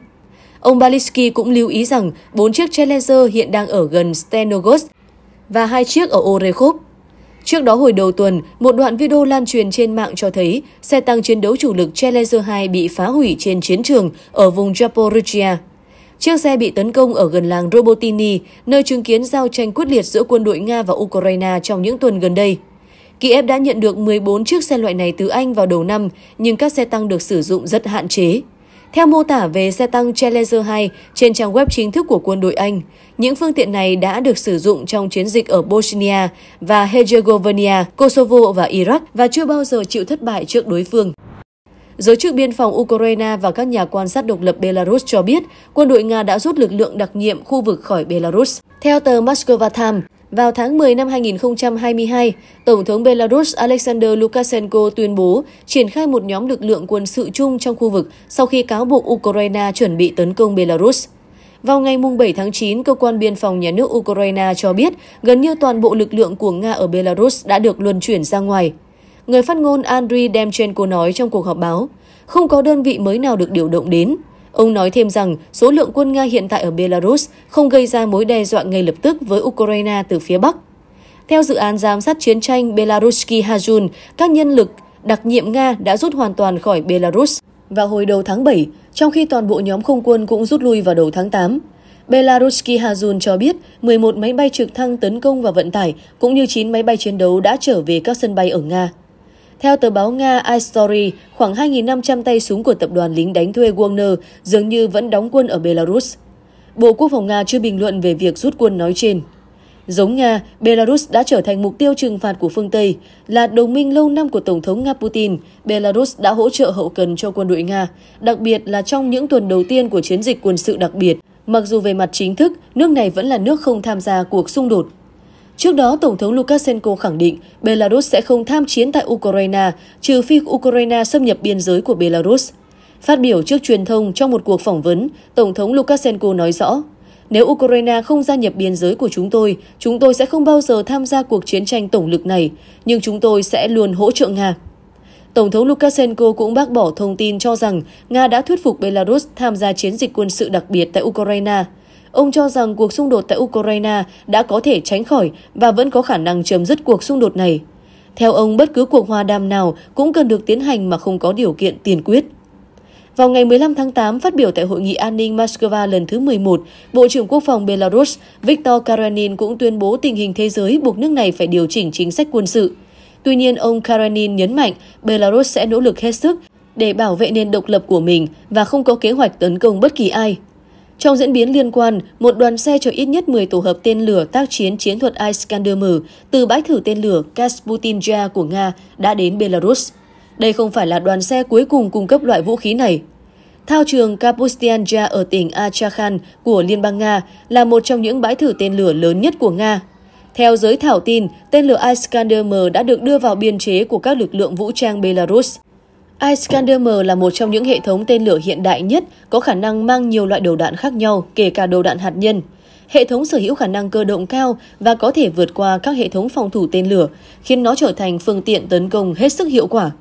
Ông Balisky cũng lưu ý rằng bốn chiếc Challenger hiện đang ở gần Stenogos và hai chiếc ở Orekhov. Trước đó hồi đầu tuần, một đoạn video lan truyền trên mạng cho thấy xe tăng chiến đấu chủ lực Challenger 2 bị phá hủy trên chiến trường ở vùng Zaporizhia. Chiếc xe bị tấn công ở gần làng Robotini, nơi chứng kiến giao tranh quyết liệt giữa quân đội Nga và Ukraine trong những tuần gần đây. Kiev đã nhận được 14 chiếc xe loại này từ Anh vào đầu năm, nhưng các xe tăng được sử dụng rất hạn chế. Theo mô tả về xe tăng Challenger 2 trên trang web chính thức của quân đội Anh, những phương tiện này đã được sử dụng trong chiến dịch ở Bosnia và Herzegovina, Kosovo và Iraq và chưa bao giờ chịu thất bại trước đối phương. Giới chức biên phòng Ukraine và các nhà quan sát độc lập Belarus cho biết quân đội Nga đã rút lực lượng đặc nhiệm khu vực khỏi Belarus. Theo tờ Moscow Times, vào tháng 10 năm 2022, Tổng thống Belarus Alexander Lukashenko tuyên bố triển khai một nhóm lực lượng quân sự chung trong khu vực sau khi cáo buộc Ukraine chuẩn bị tấn công Belarus. Vào ngày 7 tháng 9, cơ quan biên phòng nhà nước Ukraine cho biết gần như toàn bộ lực lượng của Nga ở Belarus đã được luân chuyển ra ngoài. Người phát ngôn Andriy Demchenko nói trong cuộc họp báo, không có đơn vị mới nào được điều động đến. Ông nói thêm rằng số lượng quân Nga hiện tại ở Belarus không gây ra mối đe dọa ngay lập tức với Ukraine từ phía Bắc. Theo dự án giám sát chiến tranh Belaruski Hajun, các nhân lực đặc nhiệm Nga đã rút hoàn toàn khỏi Belarus. Vào hồi đầu tháng 7, trong khi toàn bộ nhóm không quân cũng rút lui vào đầu tháng 8, Belarusky Hazun cho biết 11 máy bay trực thăng tấn công và vận tải cũng như 9 máy bay chiến đấu đã trở về các sân bay ở Nga. Theo tờ báo Nga iStory, khoảng 2.500 tay súng của tập đoàn lính đánh thuê Wagner dường như vẫn đóng quân ở Belarus. Bộ Quốc phòng Nga chưa bình luận về việc rút quân nói trên. Giống Nga, Belarus đã trở thành mục tiêu trừng phạt của phương Tây. Là đồng minh lâu năm của Tổng thống Nga Putin, Belarus đã hỗ trợ hậu cần cho quân đội Nga, đặc biệt là trong những tuần đầu tiên của chiến dịch quân sự đặc biệt. Mặc dù về mặt chính thức, nước này vẫn là nước không tham gia cuộc xung đột. Trước đó, Tổng thống Lukashenko khẳng định Belarus sẽ không tham chiến tại Ukraine, trừ phi Ukraine xâm nhập biên giới của Belarus. Phát biểu trước truyền thông trong một cuộc phỏng vấn, Tổng thống Lukashenko nói rõ, nếu Ukraine không gia nhập biên giới của chúng tôi, chúng tôi sẽ không bao giờ tham gia cuộc chiến tranh tổng lực này, nhưng chúng tôi sẽ luôn hỗ trợ Nga. Tổng thống Lukashenko cũng bác bỏ thông tin cho rằng Nga đã thuyết phục Belarus tham gia chiến dịch quân sự đặc biệt tại Ukraine. Ông cho rằng cuộc xung đột tại Ukraine đã có thể tránh khỏi và vẫn có khả năng chấm dứt cuộc xung đột này. Theo ông, bất cứ cuộc hòa đàm nào cũng cần được tiến hành mà không có điều kiện tiền quyết. Vào ngày 15 tháng 8, phát biểu tại Hội nghị An ninh Moscow lần thứ 11, Bộ trưởng Quốc phòng Belarus Viktor Karanin cũng tuyên bố tình hình thế giới buộc nước này phải điều chỉnh chính sách quân sự. Tuy nhiên, ông Karanin nhấn mạnh Belarus sẽ nỗ lực hết sức để bảo vệ nền độc lập của mình và không có kế hoạch tấn công bất kỳ ai. Trong diễn biến liên quan, một đoàn xe chở ít nhất 10 tổ hợp tên lửa tác chiến chiến thuật Iskander M từ bãi thử tên lửa Kasputinja của Nga đã đến Belarus. Đây không phải là đoàn xe cuối cùng cung cấp loại vũ khí này. Thao trường Kapustianja ở tỉnh Astrakhan của Liên bang Nga là một trong những bãi thử tên lửa lớn nhất của Nga. Theo giới thảo tin, tên lửa Iskander-M đã được đưa vào biên chế của các lực lượng vũ trang Belarus. Iskander-M là một trong những hệ thống tên lửa hiện đại nhất, có khả năng mang nhiều loại đầu đạn khác nhau, kể cả đầu đạn hạt nhân. Hệ thống sở hữu khả năng cơ động cao và có thể vượt qua các hệ thống phòng thủ tên lửa, khiến nó trở thành phương tiện tấn công hết sức hiệu quả.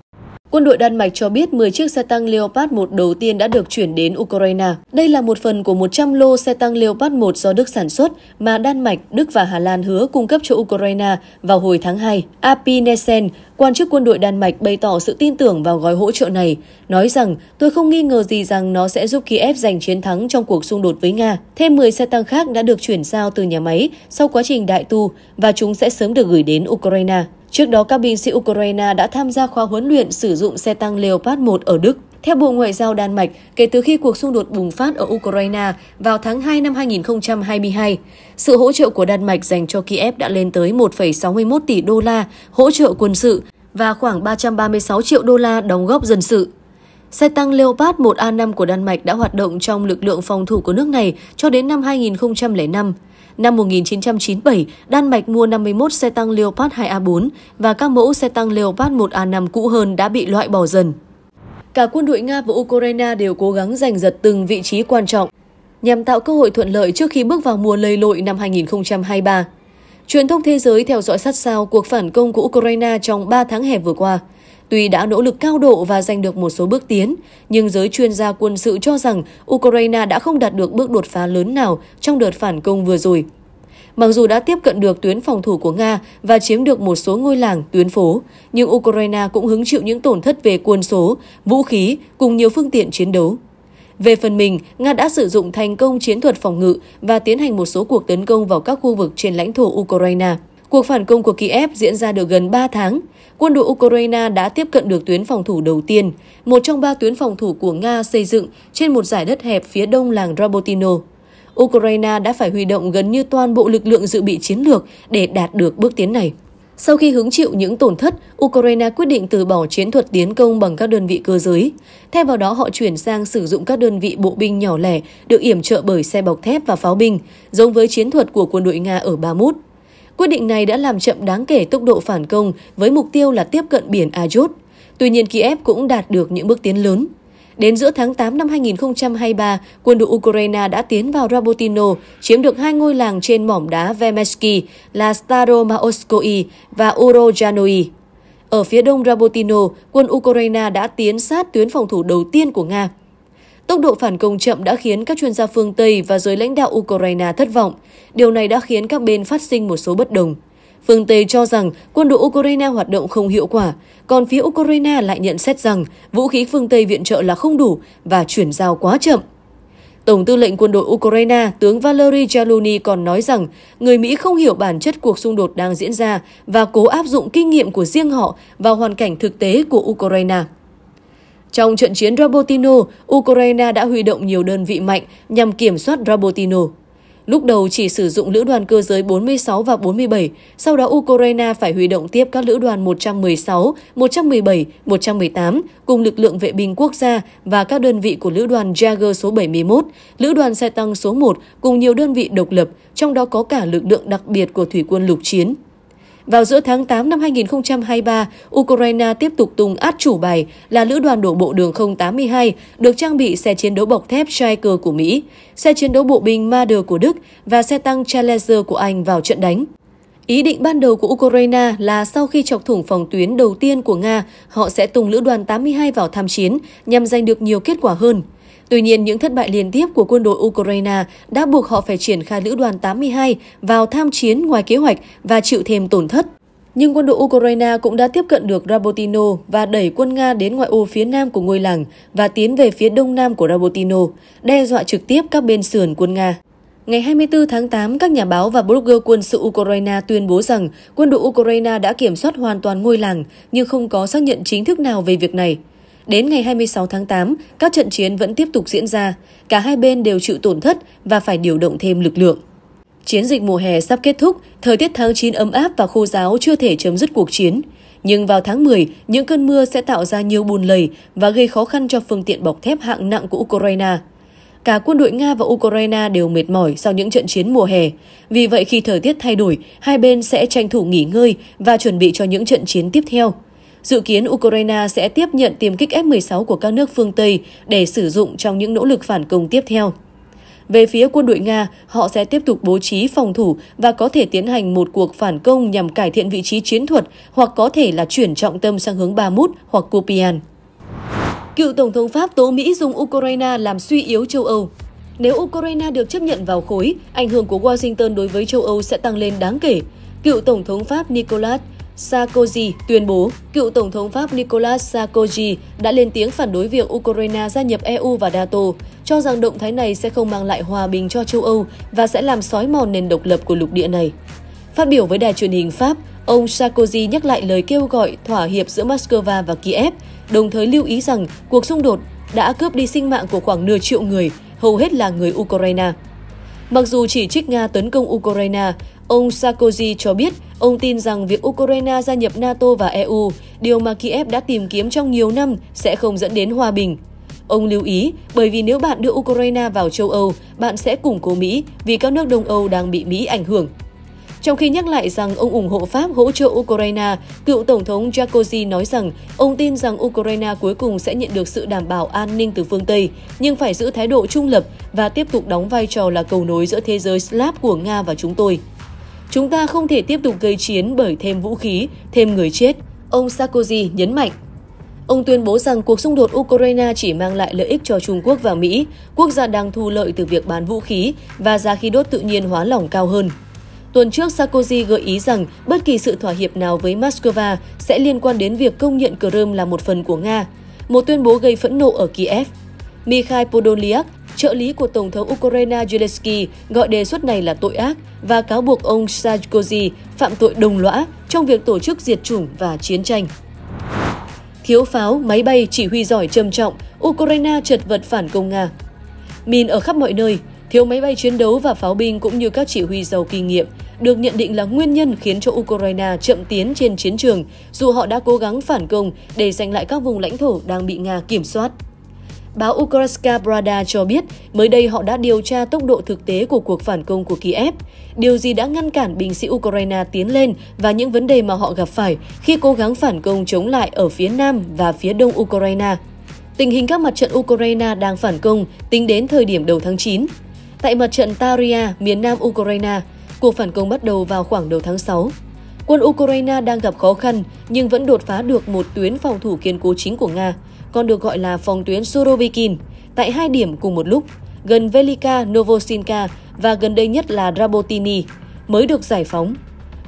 Quân đội Đan Mạch cho biết 10 chiếc xe tăng Leopard 1 đầu tiên đã được chuyển đến Ukraine. Đây là một phần của 100 lô xe tăng Leopard 1 do Đức sản xuất mà Đan Mạch, Đức và Hà Lan hứa cung cấp cho Ukraine vào hồi tháng 2. Api Nesen, quan chức quân đội Đan Mạch bày tỏ sự tin tưởng vào gói hỗ trợ này, nói rằng tôi không nghi ngờ gì rằng nó sẽ giúp Kiev giành chiến thắng trong cuộc xung đột với Nga. Thêm 10 xe tăng khác đã được chuyển giao từ nhà máy sau quá trình đại tu và chúng sẽ sớm được gửi đến Ukraine. Trước đó, các binh sĩ Ukraine đã tham gia khóa huấn luyện sử dụng xe tăng Leopard 1 ở Đức. Theo Bộ Ngoại giao Đan Mạch, kể từ khi cuộc xung đột bùng phát ở Ukraine vào tháng 2 năm 2022, sự hỗ trợ của Đan Mạch dành cho Kiev đã lên tới 1,61 tỷ đô la hỗ trợ quân sự và khoảng 336 triệu đô la đóng góp dân sự. Xe tăng Leopard 1A5 của Đan Mạch đã hoạt động trong lực lượng phòng thủ của nước này cho đến năm 2005. Năm 1997, Đan Mạch mua 51 xe tăng Leopard 2A4 và các mẫu xe tăng Leopard 1A5 cũ hơn đã bị loại bỏ dần. Cả quân đội Nga và Ukraine đều cố gắng giành giật từng vị trí quan trọng nhằm tạo cơ hội thuận lợi trước khi bước vào mùa lây lội năm 2023. Truyền thông thế giới theo dõi sát sao cuộc phản công của Ukraine trong 3 tháng hè vừa qua – Tuy đã nỗ lực cao độ và giành được một số bước tiến, nhưng giới chuyên gia quân sự cho rằng Ukraine đã không đạt được bước đột phá lớn nào trong đợt phản công vừa rồi. Mặc dù đã tiếp cận được tuyến phòng thủ của Nga và chiếm được một số ngôi làng, tuyến phố, nhưng Ukraine cũng hứng chịu những tổn thất về quân số, vũ khí cùng nhiều phương tiện chiến đấu. Về phần mình, Nga đã sử dụng thành công chiến thuật phòng ngự và tiến hành một số cuộc tấn công vào các khu vực trên lãnh thổ Ukraine. Cuộc phản công của Kiev diễn ra được gần 3 tháng. Quân đội Ukraine đã tiếp cận được tuyến phòng thủ đầu tiên, một trong ba tuyến phòng thủ của Nga xây dựng trên một giải đất hẹp phía đông làng Robotino. Ukraine đã phải huy động gần như toàn bộ lực lượng dự bị chiến lược để đạt được bước tiến này. Sau khi hứng chịu những tổn thất, Ukraine quyết định từ bỏ chiến thuật tiến công bằng các đơn vị cơ giới. Thay vào đó, họ chuyển sang sử dụng các đơn vị bộ binh nhỏ lẻ được yểm trợ bởi xe bọc thép và pháo binh, giống với chiến thuật của quân đội Nga ở Ba Mút. Quyết định này đã làm chậm đáng kể tốc độ phản công với mục tiêu là tiếp cận biển Ajut. Tuy nhiên Kiev cũng đạt được những bước tiến lớn. Đến giữa tháng 8 năm 2023, quân đội Ukraine đã tiến vào Rabotino, chiếm được hai ngôi làng trên mỏm đá Vemesky là Staromaoskoi và Urojanoi. Ở phía đông Rabotino, quân Ukraine đã tiến sát tuyến phòng thủ đầu tiên của Nga. Tốc độ phản công chậm đã khiến các chuyên gia phương Tây và giới lãnh đạo Ukraine thất vọng. Điều này đã khiến các bên phát sinh một số bất đồng. Phương Tây cho rằng quân đội Ukraine hoạt động không hiệu quả, còn phía Ukraine lại nhận xét rằng vũ khí phương Tây viện trợ là không đủ và chuyển giao quá chậm. Tổng tư lệnh quân đội Ukraine, tướng Valery Zaluni còn nói rằng người Mỹ không hiểu bản chất cuộc xung đột đang diễn ra và cố áp dụng kinh nghiệm của riêng họ vào hoàn cảnh thực tế của Ukraine. Trong trận chiến Rabotino, Ukraine đã huy động nhiều đơn vị mạnh nhằm kiểm soát Rabotino. Lúc đầu chỉ sử dụng lữ đoàn cơ giới 46 và 47, sau đó Ukraine phải huy động tiếp các lữ đoàn 116, 117, 118 cùng lực lượng vệ binh quốc gia và các đơn vị của lữ đoàn Jager số 71, lữ đoàn xe tăng số 1 cùng nhiều đơn vị độc lập, trong đó có cả lực lượng đặc biệt của thủy quân lục chiến. Vào giữa tháng 8 năm 2023, Ukraine tiếp tục tung át chủ bài là lữ đoàn đổ bộ đường 082 được trang bị xe chiến đấu bọc thép Striker của Mỹ, xe chiến đấu bộ binh Marder của Đức và xe tăng Challenger của Anh vào trận đánh. Ý định ban đầu của Ukraine là sau khi chọc thủng phòng tuyến đầu tiên của Nga, họ sẽ tung lữ đoàn 82 vào tham chiến nhằm giành được nhiều kết quả hơn. Tuy nhiên, những thất bại liên tiếp của quân đội Ukraine đã buộc họ phải triển khai lữ đoàn 82 vào tham chiến ngoài kế hoạch và chịu thêm tổn thất. Nhưng quân đội Ukraine cũng đã tiếp cận được Rabotino và đẩy quân Nga đến ngoại ô phía nam của ngôi làng và tiến về phía đông nam của Rabotino, đe dọa trực tiếp các bên sườn quân Nga. Ngày 24 tháng 8, các nhà báo và blogger quân sự Ukraine tuyên bố rằng quân đội Ukraine đã kiểm soát hoàn toàn ngôi làng nhưng không có xác nhận chính thức nào về việc này. Đến ngày 26 tháng 8, các trận chiến vẫn tiếp tục diễn ra, cả hai bên đều chịu tổn thất và phải điều động thêm lực lượng. Chiến dịch mùa hè sắp kết thúc, thời tiết tháng 9 ấm áp và khô giáo chưa thể chấm dứt cuộc chiến. Nhưng vào tháng 10, những cơn mưa sẽ tạo ra nhiều bùn lầy và gây khó khăn cho phương tiện bọc thép hạng nặng của Ukraine. Cả quân đội Nga và Ukraine đều mệt mỏi sau những trận chiến mùa hè. Vì vậy khi thời tiết thay đổi, hai bên sẽ tranh thủ nghỉ ngơi và chuẩn bị cho những trận chiến tiếp theo. Dự kiến Ukraine sẽ tiếp nhận tiêm kích F-16 của các nước phương Tây để sử dụng trong những nỗ lực phản công tiếp theo. Về phía quân đội Nga, họ sẽ tiếp tục bố trí phòng thủ và có thể tiến hành một cuộc phản công nhằm cải thiện vị trí chiến thuật hoặc có thể là chuyển trọng tâm sang hướng Bamut hoặc Kupian. Cựu Tổng thống Pháp tố Mỹ dùng Ukraine làm suy yếu châu Âu Nếu Ukraine được chấp nhận vào khối, ảnh hưởng của Washington đối với châu Âu sẽ tăng lên đáng kể. Cựu Tổng thống Pháp Nicolas Sarkozy tuyên bố cựu Tổng thống Pháp Nicolas Sarkozy đã lên tiếng phản đối việc Ukraine gia nhập EU và NATO, cho rằng động thái này sẽ không mang lại hòa bình cho châu Âu và sẽ làm xói mòn nền độc lập của lục địa này. Phát biểu với đài truyền hình Pháp, ông Sarkozy nhắc lại lời kêu gọi thỏa hiệp giữa Moscow và Kiev, đồng thời lưu ý rằng cuộc xung đột đã cướp đi sinh mạng của khoảng nửa triệu người, hầu hết là người Ukraine. Mặc dù chỉ trích Nga tấn công Ukraine, ông Sarkozy cho biết ông tin rằng việc Ukraine gia nhập NATO và EU, điều mà Kiev đã tìm kiếm trong nhiều năm, sẽ không dẫn đến hòa bình. Ông lưu ý, bởi vì nếu bạn đưa Ukraine vào châu Âu, bạn sẽ củng cố Mỹ vì các nước Đông Âu đang bị Mỹ ảnh hưởng. Trong khi nhắc lại rằng ông ủng hộ Pháp hỗ trợ Ukraine, cựu Tổng thống Sarkozy nói rằng ông tin rằng Ukraine cuối cùng sẽ nhận được sự đảm bảo an ninh từ phương Tây, nhưng phải giữ thái độ trung lập và tiếp tục đóng vai trò là cầu nối giữa thế giới Slav của Nga và chúng tôi. Chúng ta không thể tiếp tục gây chiến bởi thêm vũ khí, thêm người chết, ông Sarkozy nhấn mạnh. Ông tuyên bố rằng cuộc xung đột Ukraine chỉ mang lại lợi ích cho Trung Quốc và Mỹ, quốc gia đang thu lợi từ việc bán vũ khí và giá khí đốt tự nhiên hóa lỏng cao hơn. Tuần trước, Sarkozy gợi ý rằng bất kỳ sự thỏa hiệp nào với Moscow sẽ liên quan đến việc công nhận Crimea là một phần của Nga, một tuyên bố gây phẫn nộ ở Kiev. Mikhail Podolyak, trợ lý của Tổng thống Ukraine Zelensky, gọi đề xuất này là tội ác và cáo buộc ông Sarkozy phạm tội đồng lõa trong việc tổ chức diệt chủng và chiến tranh. Thiếu pháo, máy bay, chỉ huy giỏi trầm trọng, Ukraine chật vật phản công Nga. Mìn ở khắp mọi nơi, thiếu máy bay chiến đấu và pháo binh cũng như các chỉ huy giàu kinh nghiệm – được nhận định là nguyên nhân khiến cho Ukraine chậm tiến trên chiến trường dù họ đã cố gắng phản công để giành lại các vùng lãnh thổ đang bị Nga kiểm soát. Báo Ukrainska Brada cho biết mới đây họ đã điều tra tốc độ thực tế của cuộc phản công của Kiev, điều gì đã ngăn cản binh sĩ Ukraine tiến lên và những vấn đề mà họ gặp phải khi cố gắng phản công chống lại ở phía nam và phía đông Ukraine. Tình hình các mặt trận Ukraine đang phản công tính đến thời điểm đầu tháng 9. Tại mặt trận Taria, miền nam Ukraine, Cuộc phản công bắt đầu vào khoảng đầu tháng 6. Quân Ukraine đang gặp khó khăn nhưng vẫn đột phá được một tuyến phòng thủ kiên cố chính của Nga, còn được gọi là phòng tuyến Surovikin, tại hai điểm cùng một lúc, gần Velika Novosinka và gần đây nhất là Rabotini, mới được giải phóng.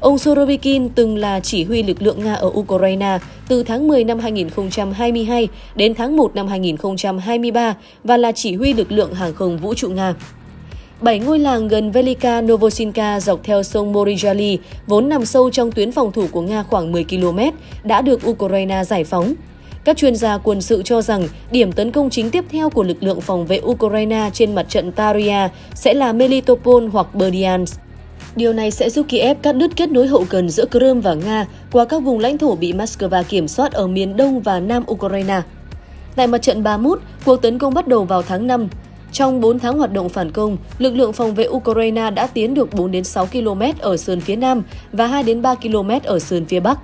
Ông Surovikin từng là chỉ huy lực lượng Nga ở Ukraine từ tháng 10 năm 2022 đến tháng 1 năm 2023 và là chỉ huy lực lượng hàng không vũ trụ Nga. Bảy ngôi làng gần Velika Novosinka dọc theo sông Morijali, vốn nằm sâu trong tuyến phòng thủ của Nga khoảng 10 km, đã được Ukraine giải phóng. Các chuyên gia quân sự cho rằng điểm tấn công chính tiếp theo của lực lượng phòng vệ Ukraine trên mặt trận Taria sẽ là Melitopol hoặc Berdyansk. Điều này sẽ giúp Kiev cắt đứt kết nối hậu cần giữa Crimea và Nga qua các vùng lãnh thổ bị Moscow kiểm soát ở miền đông và nam Ukraine. Tại mặt trận Bakhmut, cuộc tấn công bắt đầu vào tháng 5. Trong 4 tháng hoạt động phản công, lực lượng phòng vệ Ukraine đã tiến được 4 đến 6 km ở sườn phía nam và 2 đến 3 km ở sườn phía bắc.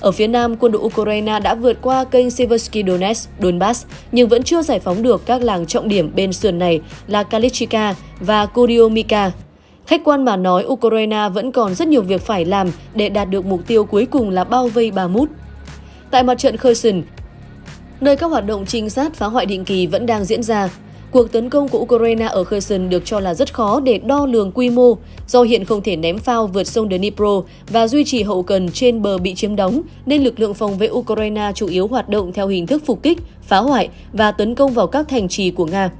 Ở phía nam, quân đội Ukraine đã vượt qua kênh Siversky Donetsk, Donbass, nhưng vẫn chưa giải phóng được các làng trọng điểm bên sườn này là Kalichika và Kuryomika. Khách quan mà nói, Ukraine vẫn còn rất nhiều việc phải làm để đạt được mục tiêu cuối cùng là bao vây bà mút. Tại mặt trận Kherson, nơi các hoạt động trinh sát phá hoại định kỳ vẫn đang diễn ra, Cuộc tấn công của Ukraine ở Kherson được cho là rất khó để đo lường quy mô do hiện không thể ném phao vượt sông Dnipro và duy trì hậu cần trên bờ bị chiếm đóng nên lực lượng phòng vệ Ukraine chủ yếu hoạt động theo hình thức phục kích, phá hoại và tấn công vào các thành trì của Nga.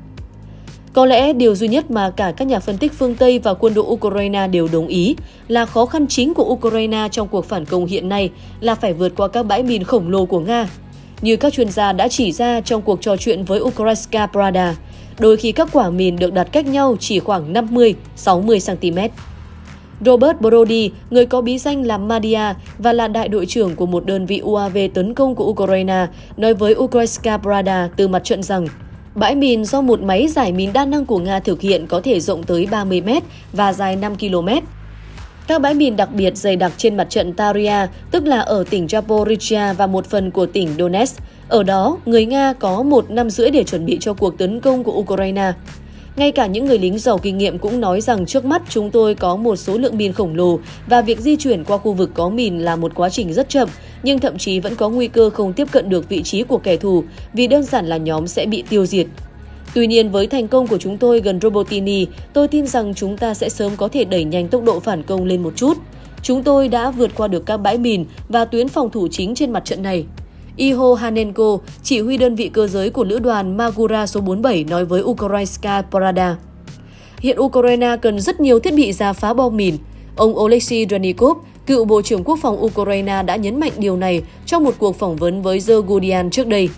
Có lẽ điều duy nhất mà cả các nhà phân tích phương Tây và quân đội Ukraine đều đồng ý là khó khăn chính của Ukraine trong cuộc phản công hiện nay là phải vượt qua các bãi mìn khổng lồ của Nga. Như các chuyên gia đã chỉ ra trong cuộc trò chuyện với Ukrainska Prada, Đôi khi các quả mìn được đặt cách nhau chỉ khoảng 50-60cm. Robert Brody, người có bí danh là Madia và là đại đội trưởng của một đơn vị UAV tấn công của Ukraine, nói với Ukrainska Prada từ mặt trận rằng bãi mìn do một máy giải mìn đa năng của Nga thực hiện có thể rộng tới 30 m và dài 5 km. Các bãi mìn đặc biệt dày đặc trên mặt trận Taria, tức là ở tỉnh Zaporizhia và một phần của tỉnh Donetsk, ở đó, người Nga có một năm rưỡi để chuẩn bị cho cuộc tấn công của Ukraine. Ngay cả những người lính giàu kinh nghiệm cũng nói rằng trước mắt chúng tôi có một số lượng mìn khổng lồ và việc di chuyển qua khu vực có mìn là một quá trình rất chậm, nhưng thậm chí vẫn có nguy cơ không tiếp cận được vị trí của kẻ thù vì đơn giản là nhóm sẽ bị tiêu diệt. Tuy nhiên với thành công của chúng tôi gần Robotini, tôi tin rằng chúng ta sẽ sớm có thể đẩy nhanh tốc độ phản công lên một chút. Chúng tôi đã vượt qua được các bãi mìn và tuyến phòng thủ chính trên mặt trận này. Iho Hanenko, chỉ huy đơn vị cơ giới của lữ đoàn Magura số 47 nói với Ukrainska Pravda. Hiện Ukraine cần rất nhiều thiết bị ra phá bom mìn. Ông Oleksiy Dranikov, cựu Bộ trưởng Quốc phòng Ukraine đã nhấn mạnh điều này trong một cuộc phỏng vấn với The Guardian trước đây.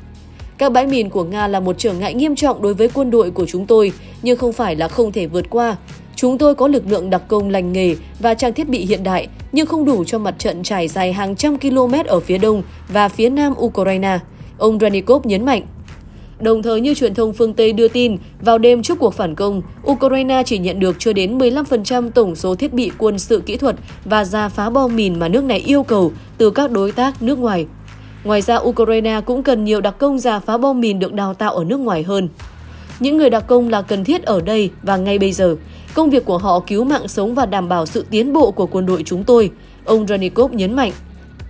Các bãi mìn của Nga là một trở ngại nghiêm trọng đối với quân đội của chúng tôi, nhưng không phải là không thể vượt qua. Chúng tôi có lực lượng đặc công lành nghề và trang thiết bị hiện đại, nhưng không đủ cho mặt trận trải dài hàng trăm km ở phía đông và phía nam Ukraine, ông Renikov nhấn mạnh. Đồng thời như truyền thông phương Tây đưa tin, vào đêm trước cuộc phản công, Ukraine chỉ nhận được chưa đến 15% tổng số thiết bị quân sự kỹ thuật và ra phá bom mìn mà nước này yêu cầu từ các đối tác nước ngoài. Ngoài ra, Ukraine cũng cần nhiều đặc công giả phá bom mìn được đào tạo ở nước ngoài hơn. Những người đặc công là cần thiết ở đây và ngay bây giờ. Công việc của họ cứu mạng sống và đảm bảo sự tiến bộ của quân đội chúng tôi, ông Ranikov nhấn mạnh.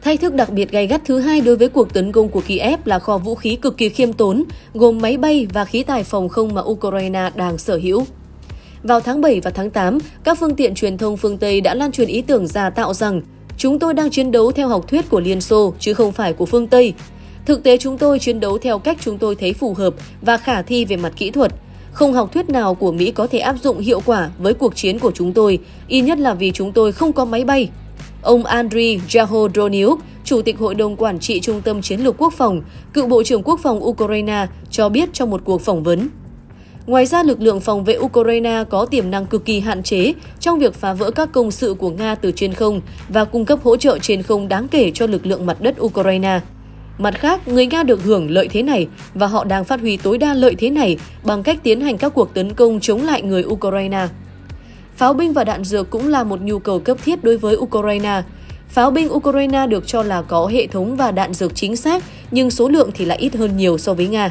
Thách thức đặc biệt gay gắt thứ hai đối với cuộc tấn công của Kiev là kho vũ khí cực kỳ khiêm tốn, gồm máy bay và khí tài phòng không mà Ukraine đang sở hữu. Vào tháng 7 và tháng 8, các phương tiện truyền thông phương Tây đã lan truyền ý tưởng giả tạo rằng chúng tôi đang chiến đấu theo học thuyết của Liên Xô chứ không phải của phương Tây. Thực tế chúng tôi chiến đấu theo cách chúng tôi thấy phù hợp và khả thi về mặt kỹ thuật. Không học thuyết nào của Mỹ có thể áp dụng hiệu quả với cuộc chiến của chúng tôi, y nhất là vì chúng tôi không có máy bay. Ông Andriy Jahodroniuk, Chủ tịch Hội đồng Quản trị Trung tâm Chiến lược Quốc phòng, cựu Bộ trưởng Quốc phòng Ukraine, cho biết trong một cuộc phỏng vấn. Ngoài ra, lực lượng phòng vệ Ukraine có tiềm năng cực kỳ hạn chế trong việc phá vỡ các công sự của Nga từ trên không và cung cấp hỗ trợ trên không đáng kể cho lực lượng mặt đất Ukraine. Mặt khác, người Nga được hưởng lợi thế này và họ đang phát huy tối đa lợi thế này bằng cách tiến hành các cuộc tấn công chống lại người Ukraine. Pháo binh và đạn dược cũng là một nhu cầu cấp thiết đối với Ukraine. Pháo binh Ukraine được cho là có hệ thống và đạn dược chính xác, nhưng số lượng thì lại ít hơn nhiều so với Nga.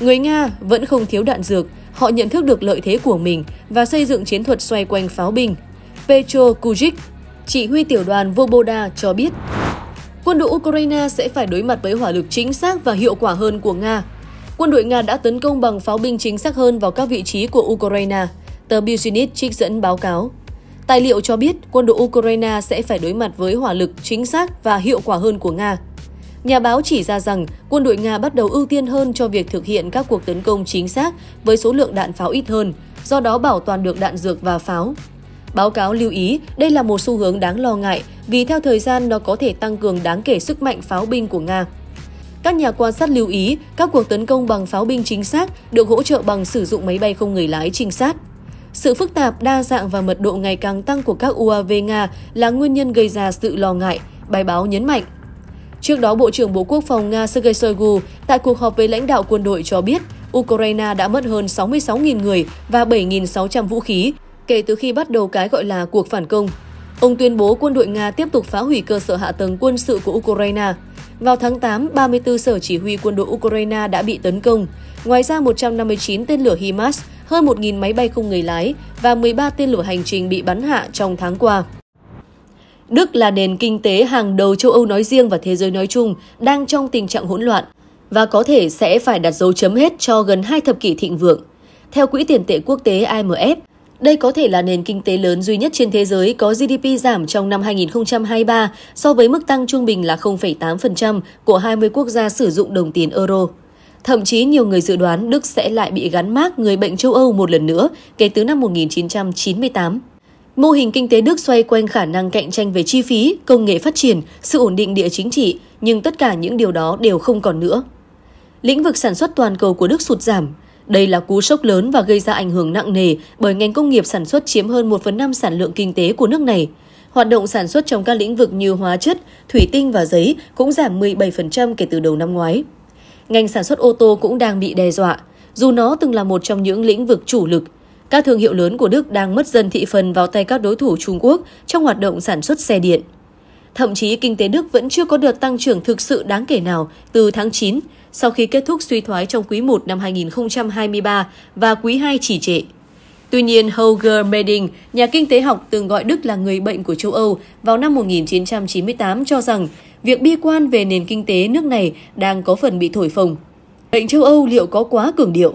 Người Nga vẫn không thiếu đạn dược, họ nhận thức được lợi thế của mình và xây dựng chiến thuật xoay quanh pháo binh. Petro Kujic, chỉ huy tiểu đoàn Voboda cho biết quân đội Ukraine sẽ phải đối mặt với hỏa lực chính xác và hiệu quả hơn của Nga. Quân đội Nga đã tấn công bằng pháo binh chính xác hơn vào các vị trí của Ukraine, tờ Business trích dẫn báo cáo. Tài liệu cho biết quân đội Ukraine sẽ phải đối mặt với hỏa lực chính xác và hiệu quả hơn của Nga. Nhà báo chỉ ra rằng quân đội Nga bắt đầu ưu tiên hơn cho việc thực hiện các cuộc tấn công chính xác với số lượng đạn pháo ít hơn, do đó bảo toàn được đạn dược và pháo. Báo cáo lưu ý, đây là một xu hướng đáng lo ngại vì theo thời gian nó có thể tăng cường đáng kể sức mạnh pháo binh của Nga. Các nhà quan sát lưu ý, các cuộc tấn công bằng pháo binh chính xác được hỗ trợ bằng sử dụng máy bay không người lái trinh sát. Sự phức tạp, đa dạng và mật độ ngày càng tăng của các UAV Nga là nguyên nhân gây ra sự lo ngại, bài báo nhấn mạnh. Trước đó, Bộ trưởng Bộ Quốc phòng Nga Sergei Shoigu tại cuộc họp với lãnh đạo quân đội cho biết Ukraine đã mất hơn 66.000 người và 7.600 vũ khí kể từ khi bắt đầu cái gọi là cuộc phản công. Ông tuyên bố quân đội Nga tiếp tục phá hủy cơ sở hạ tầng quân sự của Ukraine. Vào tháng 8, 34 sở chỉ huy quân đội Ukraine đã bị tấn công. Ngoài ra, 159 tên lửa HIMARS, hơn 1.000 máy bay không người lái và 13 tên lửa hành trình bị bắn hạ trong tháng qua. Đức là nền kinh tế hàng đầu châu Âu nói riêng và thế giới nói chung, đang trong tình trạng hỗn loạn và có thể sẽ phải đặt dấu chấm hết cho gần hai thập kỷ thịnh vượng. Theo Quỹ tiền tệ quốc tế IMF, đây có thể là nền kinh tế lớn duy nhất trên thế giới có GDP giảm trong năm 2023 so với mức tăng trung bình là 0,8% của 20 quốc gia sử dụng đồng tiền euro. Thậm chí nhiều người dự đoán Đức sẽ lại bị gắn mác người bệnh châu Âu một lần nữa kể từ năm 1998. Mô hình kinh tế Đức xoay quanh khả năng cạnh tranh về chi phí, công nghệ phát triển, sự ổn định địa chính trị, nhưng tất cả những điều đó đều không còn nữa. Lĩnh vực sản xuất toàn cầu của Đức sụt giảm, đây là cú sốc lớn và gây ra ảnh hưởng nặng nề bởi ngành công nghiệp sản xuất chiếm hơn 1 phần 5 sản lượng kinh tế của nước này. Hoạt động sản xuất trong các lĩnh vực như hóa chất, thủy tinh và giấy cũng giảm 17% kể từ đầu năm ngoái. Ngành sản xuất ô tô cũng đang bị đe dọa, dù nó từng là một trong những lĩnh vực chủ lực. Các thương hiệu lớn của Đức đang mất dần thị phần vào tay các đối thủ Trung Quốc trong hoạt động sản xuất xe điện. Thậm chí kinh tế Đức vẫn chưa có được tăng trưởng thực sự đáng kể nào từ tháng 9 sau khi kết thúc suy thoái trong quý 1 năm 2023 và quý 2 chỉ trệ. Tuy nhiên, Holger Meding, nhà kinh tế học từng gọi Đức là người bệnh của châu Âu vào năm 1998 cho rằng việc bi quan về nền kinh tế nước này đang có phần bị thổi phồng. Bệnh châu Âu liệu có quá cường điệu?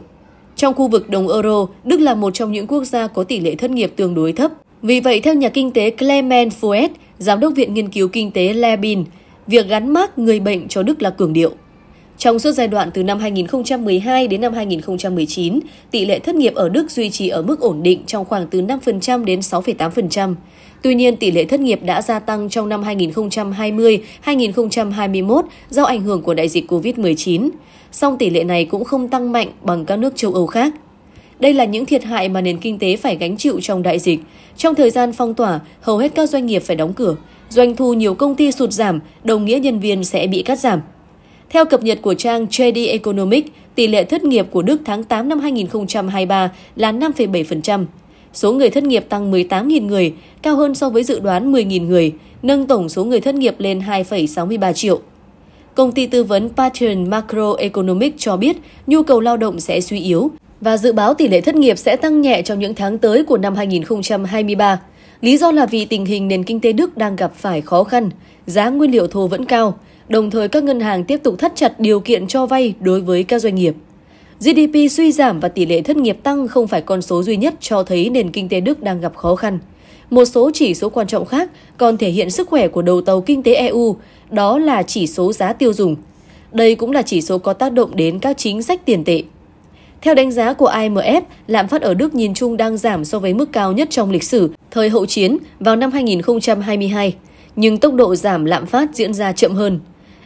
Trong khu vực đồng euro, Đức là một trong những quốc gia có tỷ lệ thất nghiệp tương đối thấp. Vì vậy, theo nhà kinh tế Clement Fuet, Giám đốc Viện Nghiên cứu Kinh tế Lebin, việc gắn mác người bệnh cho Đức là cường điệu. Trong suốt giai đoạn từ năm 2012 đến năm 2019, tỷ lệ thất nghiệp ở Đức duy trì ở mức ổn định trong khoảng từ 5% đến 6,8%. Tuy nhiên, tỷ lệ thất nghiệp đã gia tăng trong năm 2020-2021 do ảnh hưởng của đại dịch COVID-19. Song tỷ lệ này cũng không tăng mạnh bằng các nước châu Âu khác. Đây là những thiệt hại mà nền kinh tế phải gánh chịu trong đại dịch. Trong thời gian phong tỏa, hầu hết các doanh nghiệp phải đóng cửa. Doanh thu nhiều công ty sụt giảm, đồng nghĩa nhân viên sẽ bị cắt giảm – theo cập nhật của trang JD Economic, tỷ lệ thất nghiệp của Đức tháng 8 năm 2023 là 5,7%. Số người thất nghiệp tăng 18.000 người, cao hơn so với dự đoán 10.000 người, nâng tổng số người thất nghiệp lên 2,63 triệu. Công ty tư vấn Pattern Macroeconomic cho biết nhu cầu lao động sẽ suy yếu và dự báo tỷ lệ thất nghiệp sẽ tăng nhẹ trong những tháng tới của năm 2023. Lý do là vì tình hình nền kinh tế Đức đang gặp phải khó khăn, giá nguyên liệu thô vẫn cao, Đồng thời các ngân hàng tiếp tục thắt chặt điều kiện cho vay đối với các doanh nghiệp. GDP suy giảm và tỷ lệ thất nghiệp tăng không phải con số duy nhất cho thấy nền kinh tế Đức đang gặp khó khăn. Một số chỉ số quan trọng khác còn thể hiện sức khỏe của đầu tàu kinh tế EU, đó là chỉ số giá tiêu dùng. Đây cũng là chỉ số có tác động đến các chính sách tiền tệ. Theo đánh giá của IMF, lạm phát ở Đức nhìn chung đang giảm so với mức cao nhất trong lịch sử thời hậu chiến vào năm 2022, nhưng tốc độ giảm lạm phát diễn ra chậm hơn.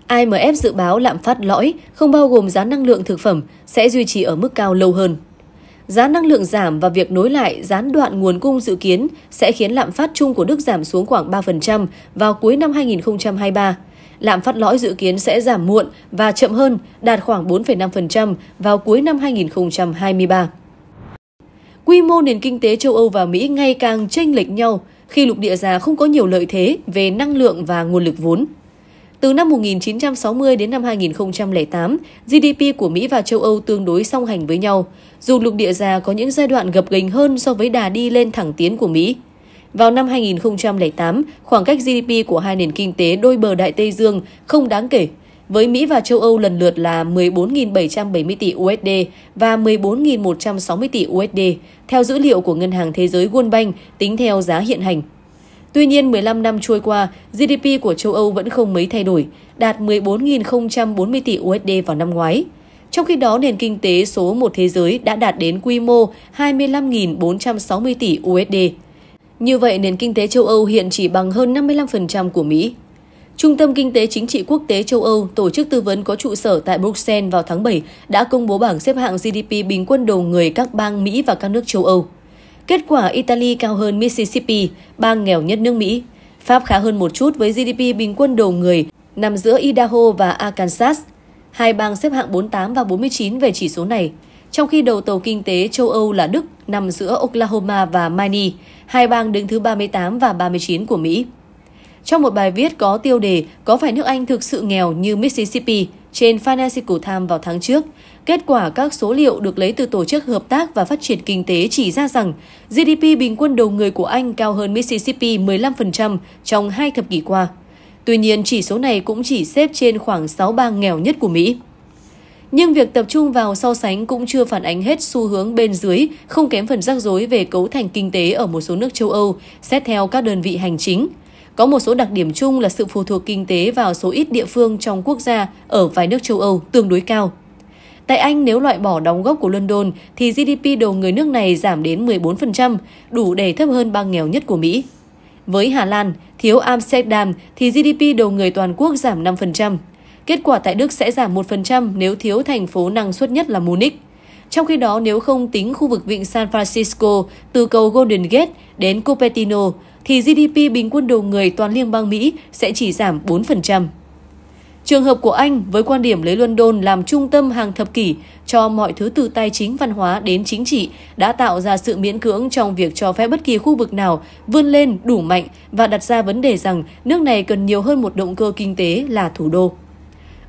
IMF dự báo lạm phát lõi không bao gồm giá năng lượng thực phẩm sẽ duy trì ở mức cao lâu hơn. Giá năng lượng giảm và việc nối lại gián đoạn nguồn cung dự kiến sẽ khiến lạm phát chung của Đức giảm xuống khoảng 3% vào cuối năm 2023. Lạm phát lõi dự kiến sẽ giảm muộn và chậm hơn, đạt khoảng 4,5% vào cuối năm 2023. Quy mô nền kinh tế châu Âu và Mỹ ngày càng chênh lệch nhau khi lục địa già không có nhiều lợi thế về năng lượng và nguồn lực vốn. Từ năm 1960 đến năm 2008, GDP của Mỹ và châu Âu tương đối song hành với nhau, dù lục địa già có những giai đoạn gập ghềnh hơn so với đà đi lên thẳng tiến của Mỹ. Vào năm 2008, khoảng cách GDP của hai nền kinh tế đôi bờ Đại Tây Dương không đáng kể, với Mỹ và châu Âu lần lượt là 14.770 tỷ USD và 14.160 tỷ USD, theo dữ liệu của Ngân hàng Thế giới World Bank tính theo giá hiện hành. Tuy nhiên, 15 năm trôi qua, GDP của châu Âu vẫn không mấy thay đổi, đạt 14.040 tỷ USD vào năm ngoái. Trong khi đó, nền kinh tế số một thế giới đã đạt đến quy mô 25.460 tỷ USD. Như vậy, nền kinh tế châu Âu hiện chỉ bằng hơn 55% của Mỹ. Trung tâm Kinh tế Chính trị Quốc tế châu Âu, tổ chức tư vấn có trụ sở tại Bruxelles vào tháng 7, đã công bố bảng xếp hạng GDP bình quân đầu người các bang Mỹ và các nước châu Âu. Kết quả Italy cao hơn Mississippi, bang nghèo nhất nước Mỹ. Pháp khá hơn một chút với GDP bình quân đầu người, nằm giữa Idaho và Arkansas. Hai bang xếp hạng 48 và 49 về chỉ số này, trong khi đầu tàu kinh tế châu Âu là Đức nằm giữa Oklahoma và Maine, hai bang đứng thứ 38 và 39 của Mỹ. Trong một bài viết có tiêu đề Có phải nước Anh thực sự nghèo như Mississippi trên Financial Times vào tháng trước, Kết quả các số liệu được lấy từ Tổ chức Hợp tác và Phát triển Kinh tế chỉ ra rằng GDP bình quân đầu người của Anh cao hơn Mississippi 15% trong hai thập kỷ qua. Tuy nhiên, chỉ số này cũng chỉ xếp trên khoảng 6 bang nghèo nhất của Mỹ. Nhưng việc tập trung vào so sánh cũng chưa phản ánh hết xu hướng bên dưới, không kém phần rắc rối về cấu thành kinh tế ở một số nước châu Âu, xét theo các đơn vị hành chính. Có một số đặc điểm chung là sự phụ thuộc kinh tế vào số ít địa phương trong quốc gia ở vài nước châu Âu tương đối cao. Tại Anh, nếu loại bỏ đóng góp của London, thì GDP đầu người nước này giảm đến 14%, đủ để thấp hơn bang nghèo nhất của Mỹ. Với Hà Lan, thiếu Amsterdam thì GDP đầu người toàn quốc giảm 5%. Kết quả tại Đức sẽ giảm 1% nếu thiếu thành phố năng suất nhất là Munich. Trong khi đó, nếu không tính khu vực vịnh San Francisco từ cầu Golden Gate đến Cupertino, thì GDP bình quân đầu người toàn liên bang Mỹ sẽ chỉ giảm 4%. Trường hợp của Anh với quan điểm lấy London làm trung tâm hàng thập kỷ cho mọi thứ từ tài chính văn hóa đến chính trị đã tạo ra sự miễn cưỡng trong việc cho phép bất kỳ khu vực nào vươn lên đủ mạnh và đặt ra vấn đề rằng nước này cần nhiều hơn một động cơ kinh tế là thủ đô.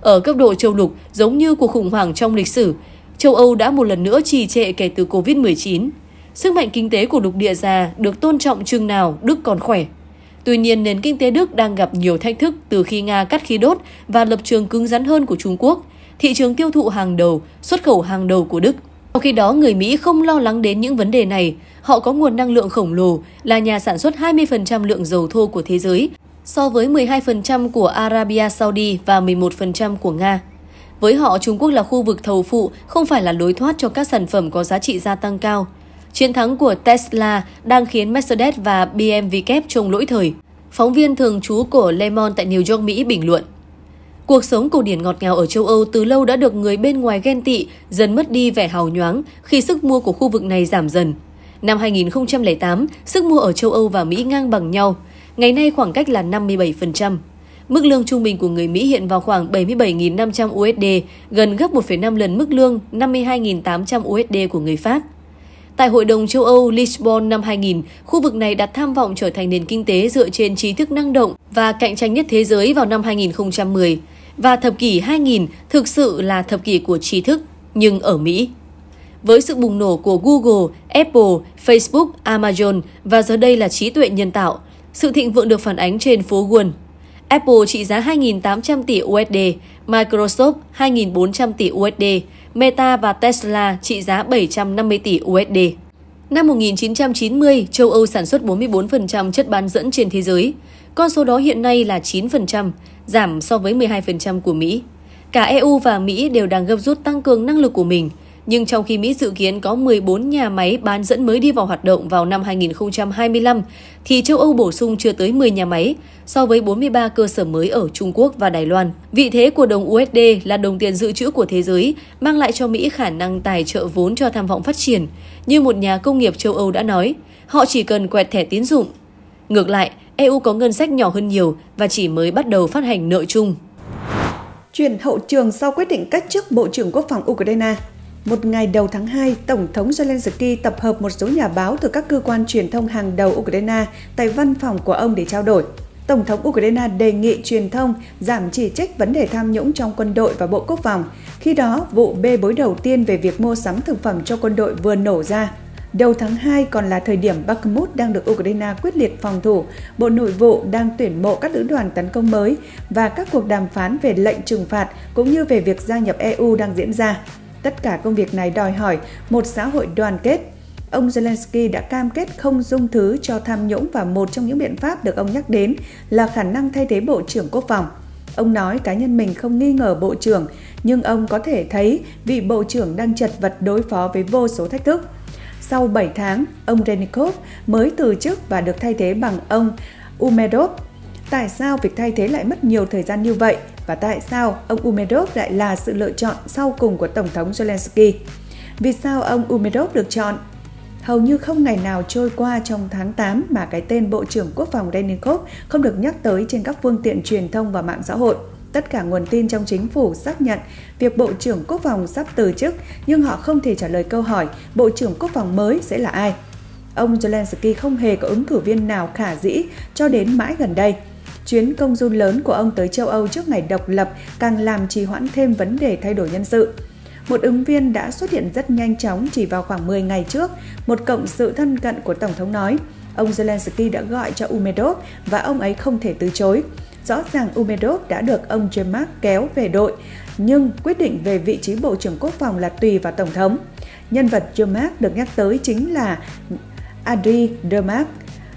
Ở cấp độ châu lục, giống như cuộc khủng hoảng trong lịch sử, châu Âu đã một lần nữa trì trệ kể từ Covid-19. Sức mạnh kinh tế của lục địa già được tôn trọng chừng nào Đức còn khỏe – Tuy nhiên, nền kinh tế Đức đang gặp nhiều thách thức từ khi Nga cắt khí đốt và lập trường cứng rắn hơn của Trung Quốc, thị trường tiêu thụ hàng đầu, xuất khẩu hàng đầu của Đức. Trong khi đó, người Mỹ không lo lắng đến những vấn đề này. Họ có nguồn năng lượng khổng lồ, là nhà sản xuất 20% lượng dầu thô của thế giới, so với 12% của Arabia Saudi và 11% của Nga. Với họ, Trung Quốc là khu vực thầu phụ, không phải là lối thoát cho các sản phẩm có giá trị gia tăng cao – Chiến thắng của Tesla đang khiến Mercedes và BMW kép trông lỗi thời. Phóng viên thường trú của Le Monde tại New York, Mỹ bình luận. Cuộc sống cổ điển ngọt ngào ở châu Âu từ lâu đã được người bên ngoài ghen tị, dần mất đi vẻ hào nhoáng khi sức mua của khu vực này giảm dần. Năm 2008, sức mua ở châu Âu và Mỹ ngang bằng nhau. Ngày nay khoảng cách là 57%. Mức lương trung bình của người Mỹ hiện vào khoảng 77.500 USD, gần gấp 1,5 lần mức lương 52.800 USD của người Pháp. Tại Hội đồng châu Âu Lisbon năm 2000, khu vực này đặt tham vọng trở thành nền kinh tế dựa trên trí thức năng động và cạnh tranh nhất thế giới vào năm 2010. Và thập kỷ 2000 thực sự là thập kỷ của trí thức, nhưng ở Mỹ. Với sự bùng nổ của Google, Apple, Facebook, Amazon và giờ đây là trí tuệ nhân tạo, sự thịnh vượng được phản ánh trên phố Wall. Apple trị giá 2.800 tỷ USD, Microsoft 2.400 tỷ USD, Meta và Tesla trị giá 750 tỷ USD. Năm 1990, châu Âu sản xuất 44% chất bán dẫn trên thế giới. Con số đó hiện nay là 9%, giảm so với 12% của Mỹ. Cả EU và Mỹ đều đang gấp rút tăng cường năng lực của mình – nhưng trong khi Mỹ dự kiến có 14 nhà máy bán dẫn mới đi vào hoạt động vào năm 2025, thì châu Âu bổ sung chưa tới 10 nhà máy so với 43 cơ sở mới ở Trung Quốc và Đài Loan. Vị thế của đồng USD là đồng tiền dự trữ của thế giới, mang lại cho Mỹ khả năng tài trợ vốn cho tham vọng phát triển. Như một nhà công nghiệp châu Âu đã nói, họ chỉ cần quẹt thẻ tín dụng. Ngược lại, EU có ngân sách nhỏ hơn nhiều và chỉ mới bắt đầu phát hành nợ chung. Chuyển hậu trường sau quyết định cách chức Bộ trưởng Quốc phòng Ukraine một ngày đầu tháng 2, Tổng thống Zelensky tập hợp một số nhà báo từ các cơ quan truyền thông hàng đầu Ukraine tại văn phòng của ông để trao đổi. Tổng thống Ukraine đề nghị truyền thông giảm chỉ trích vấn đề tham nhũng trong quân đội và Bộ Quốc phòng. Khi đó, vụ bê bối đầu tiên về việc mua sắm thực phẩm cho quân đội vừa nổ ra. Đầu tháng 2 còn là thời điểm Bakhmut đang được Ukraine quyết liệt phòng thủ, Bộ Nội vụ đang tuyển mộ các lữ đoàn tấn công mới và các cuộc đàm phán về lệnh trừng phạt cũng như về việc gia nhập EU đang diễn ra. Tất cả công việc này đòi hỏi một xã hội đoàn kết. Ông Zelensky đã cam kết không dung thứ cho tham nhũng và một trong những biện pháp được ông nhắc đến là khả năng thay thế Bộ trưởng Quốc phòng. Ông nói cá nhân mình không nghi ngờ Bộ trưởng, nhưng ông có thể thấy vị Bộ trưởng đang chật vật đối phó với vô số thách thức. Sau 7 tháng, ông Renikov mới từ chức và được thay thế bằng ông Umedov Tại sao việc thay thế lại mất nhiều thời gian như vậy và tại sao ông Umerov lại là sự lựa chọn sau cùng của Tổng thống Zelensky? Vì sao ông Umerov được chọn? Hầu như không ngày nào trôi qua trong tháng 8 mà cái tên Bộ trưởng Quốc phòng Denikov không được nhắc tới trên các phương tiện truyền thông và mạng xã hội. Tất cả nguồn tin trong chính phủ xác nhận việc Bộ trưởng Quốc phòng sắp từ chức, nhưng họ không thể trả lời câu hỏi Bộ trưởng Quốc phòng mới sẽ là ai. Ông Zelensky không hề có ứng cử viên nào khả dĩ cho đến mãi gần đây – chuyến công du lớn của ông tới châu Âu trước ngày độc lập càng làm trì hoãn thêm vấn đề thay đổi nhân sự. Một ứng viên đã xuất hiện rất nhanh chóng chỉ vào khoảng 10 ngày trước, một cộng sự thân cận của Tổng thống nói. Ông Zelensky đã gọi cho Umedov và ông ấy không thể từ chối. Rõ ràng Umedov đã được ông Jemak kéo về đội, nhưng quyết định về vị trí Bộ trưởng Quốc phòng là tùy vào Tổng thống. Nhân vật Jemak được nhắc tới chính là Adri Dermak,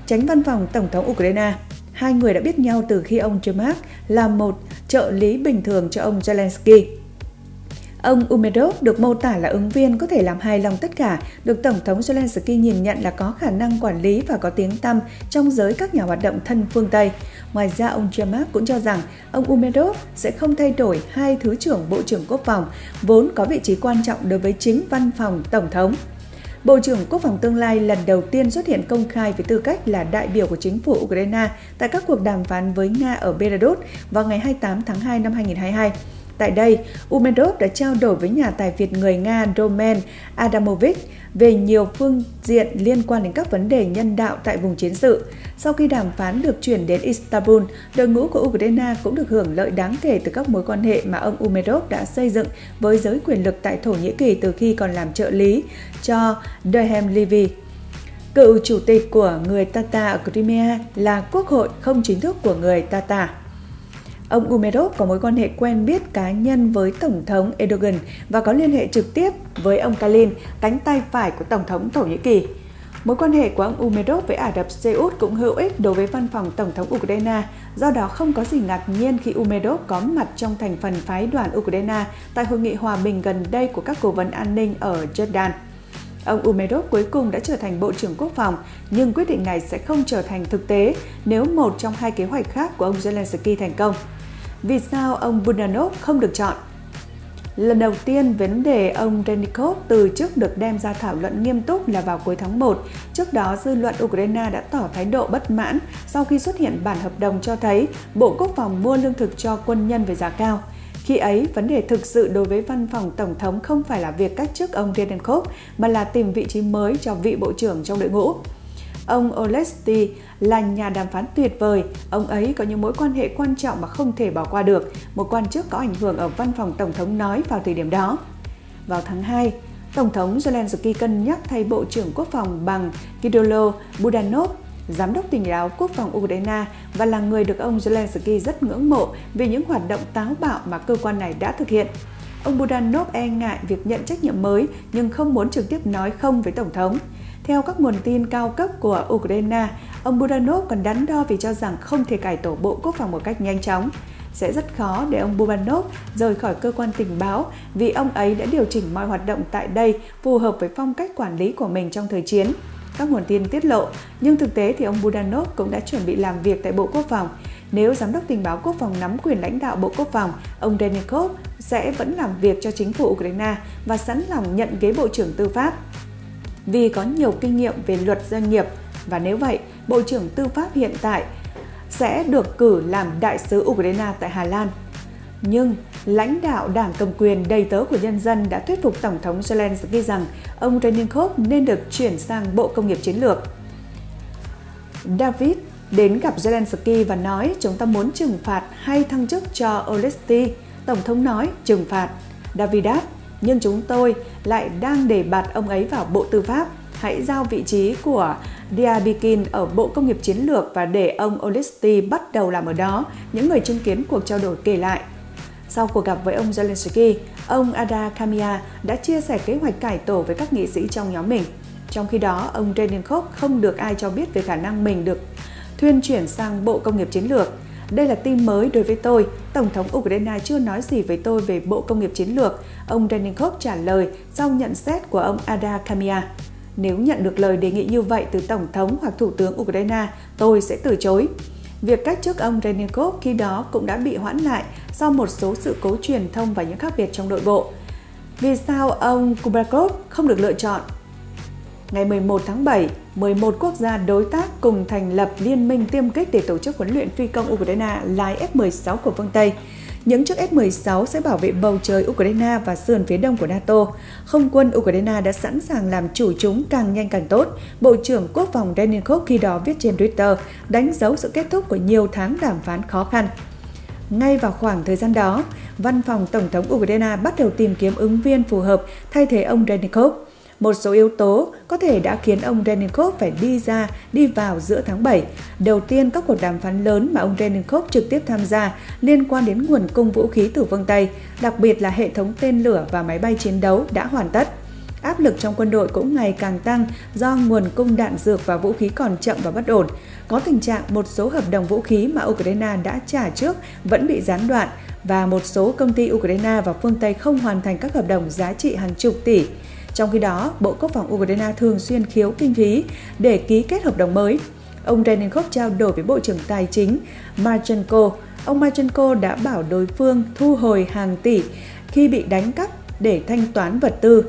tránh văn phòng Tổng thống Ukraine hai người đã biết nhau từ khi ông Jermak là một trợ lý bình thường cho ông Zelensky. Ông Umedov được mô tả là ứng viên có thể làm hài lòng tất cả, được Tổng thống Zelensky nhìn nhận là có khả năng quản lý và có tiếng tăm trong giới các nhà hoạt động thân phương Tây. Ngoài ra, ông Jamak cũng cho rằng ông Umedov sẽ không thay đổi hai Thứ trưởng Bộ trưởng Quốc phòng, vốn có vị trí quan trọng đối với chính văn phòng Tổng thống. Bộ trưởng Quốc phòng tương lai lần đầu tiên xuất hiện công khai với tư cách là đại biểu của chính phủ Ukraine tại các cuộc đàm phán với Nga ở Belarus vào ngày 28 tháng 2 năm 2022. Tại đây, Umerov đã trao đổi với nhà tài Việt người Nga Roman Adamovich về nhiều phương diện liên quan đến các vấn đề nhân đạo tại vùng chiến sự. Sau khi đàm phán được chuyển đến Istanbul, đội ngũ của Ukraine cũng được hưởng lợi đáng kể từ các mối quan hệ mà ông Umerov đã xây dựng với giới quyền lực tại Thổ Nhĩ Kỳ từ khi còn làm trợ lý cho Dehem Levy. Cựu chủ tịch của người Tata ở Crimea là quốc hội không chính thức của người Tata. Ông Umerov có mối quan hệ quen biết cá nhân với Tổng thống Erdogan và có liên hệ trực tiếp với ông Kalin, cánh tay phải của Tổng thống Thổ Nhĩ Kỳ. Mối quan hệ của ông Umerov với Ả Rập Xê Út cũng hữu ích đối với văn phòng Tổng thống Ukraine, do đó không có gì ngạc nhiên khi Umerov có mặt trong thành phần phái đoàn Ukraine tại hội nghị hòa bình gần đây của các cố vấn an ninh ở Jordan. Ông Umerov cuối cùng đã trở thành Bộ trưởng Quốc phòng, nhưng quyết định này sẽ không trở thành thực tế nếu một trong hai kế hoạch khác của ông Zelensky thành công. Vì sao ông Bundanov không được chọn? Lần đầu tiên vấn đề ông Renikov từ chức được đem ra thảo luận nghiêm túc là vào cuối tháng 1. Trước đó, dư luận Ukraine đã tỏ thái độ bất mãn sau khi xuất hiện bản hợp đồng cho thấy Bộ Quốc phòng mua lương thực cho quân nhân với giá cao. Khi ấy, vấn đề thực sự đối với văn phòng Tổng thống không phải là việc cách chức ông Renikov mà là tìm vị trí mới cho vị bộ trưởng trong đội ngũ. Ông Olesti là nhà đàm phán tuyệt vời, ông ấy có những mối quan hệ quan trọng mà không thể bỏ qua được, một quan chức có ảnh hưởng ở văn phòng Tổng thống nói vào thời điểm đó. Vào tháng 2, Tổng thống Zelensky cân nhắc thay Bộ trưởng Quốc phòng bằng Kidolo Budanov, giám đốc tình báo quốc phòng Ukraine và là người được ông Zelensky rất ngưỡng mộ vì những hoạt động táo bạo mà cơ quan này đã thực hiện. Ông Budanov e ngại việc nhận trách nhiệm mới nhưng không muốn trực tiếp nói không với Tổng thống. Theo các nguồn tin cao cấp của Ukraine, ông Budanov còn đắn đo vì cho rằng không thể cải tổ Bộ Quốc phòng một cách nhanh chóng. Sẽ rất khó để ông Budanov rời khỏi cơ quan tình báo vì ông ấy đã điều chỉnh mọi hoạt động tại đây phù hợp với phong cách quản lý của mình trong thời chiến. Các nguồn tin tiết lộ, nhưng thực tế thì ông Budanov cũng đã chuẩn bị làm việc tại Bộ Quốc phòng. Nếu Giám đốc Tình báo Quốc phòng nắm quyền lãnh đạo Bộ Quốc phòng, ông Denikov sẽ vẫn làm việc cho chính phủ Ukraine và sẵn lòng nhận ghế Bộ trưởng Tư pháp vì có nhiều kinh nghiệm về luật doanh nghiệp và nếu vậy, Bộ trưởng Tư pháp hiện tại sẽ được cử làm đại sứ Ukraine tại Hà Lan. Nhưng lãnh đạo đảng cầm quyền đầy tớ của nhân dân đã thuyết phục Tổng thống Zelensky rằng ông Renikov nên được chuyển sang Bộ Công nghiệp Chiến lược. David đến gặp Zelensky và nói chúng ta muốn trừng phạt hay thăng chức cho Olesti. Tổng thống nói trừng phạt. David đáp nhưng chúng tôi lại đang đề bạt ông ấy vào Bộ Tư pháp. Hãy giao vị trí của Diabikin ở Bộ Công nghiệp Chiến lược và để ông Olisti bắt đầu làm ở đó, những người chứng kiến cuộc trao đổi kể lại. Sau cuộc gặp với ông Zelensky, ông Ada Kamia đã chia sẻ kế hoạch cải tổ với các nghị sĩ trong nhóm mình. Trong khi đó, ông Deninkov không được ai cho biết về khả năng mình được thuyên chuyển sang Bộ Công nghiệp Chiến lược. Đây là tin mới đối với tôi. Tổng thống Ukraine chưa nói gì với tôi về Bộ Công nghiệp Chiến lược. Ông denikov trả lời sau nhận xét của ông Ada Kamia. Nếu nhận được lời đề nghị như vậy từ Tổng thống hoặc Thủ tướng Ukraine, tôi sẽ từ chối. Việc cách chức ông Renikov khi đó cũng đã bị hoãn lại do một số sự cố truyền thông và những khác biệt trong nội bộ. Vì sao ông Kubrakov không được lựa chọn ngày 11 tháng 7, 11 quốc gia đối tác cùng thành lập liên minh tiêm kích để tổ chức huấn luyện phi công Ukraine lái F-16 của phương Tây. Những chiếc F-16 sẽ bảo vệ bầu trời Ukraine và sườn phía đông của NATO. Không quân Ukraine đã sẵn sàng làm chủ chúng càng nhanh càng tốt, Bộ trưởng Quốc phòng Deninkov khi đó viết trên Twitter, đánh dấu sự kết thúc của nhiều tháng đàm phán khó khăn. Ngay vào khoảng thời gian đó, văn phòng Tổng thống Ukraine bắt đầu tìm kiếm ứng viên phù hợp thay thế ông Deninkov. Một số yếu tố có thể đã khiến ông Deninkov phải đi ra, đi vào giữa tháng 7. Đầu tiên, các cuộc đàm phán lớn mà ông Deninkov trực tiếp tham gia liên quan đến nguồn cung vũ khí từ phương Tây, đặc biệt là hệ thống tên lửa và máy bay chiến đấu đã hoàn tất. Áp lực trong quân đội cũng ngày càng tăng do nguồn cung đạn dược và vũ khí còn chậm và bất ổn. Có tình trạng một số hợp đồng vũ khí mà Ukraine đã trả trước vẫn bị gián đoạn và một số công ty Ukraine và phương Tây không hoàn thành các hợp đồng giá trị hàng chục tỷ trong khi đó, Bộ Quốc phòng Ukraine thường xuyên khiếu kinh phí để ký kết hợp đồng mới. Ông Renenkov trao đổi với Bộ trưởng Tài chính Marchenko. Ông Marchenko đã bảo đối phương thu hồi hàng tỷ khi bị đánh cắp để thanh toán vật tư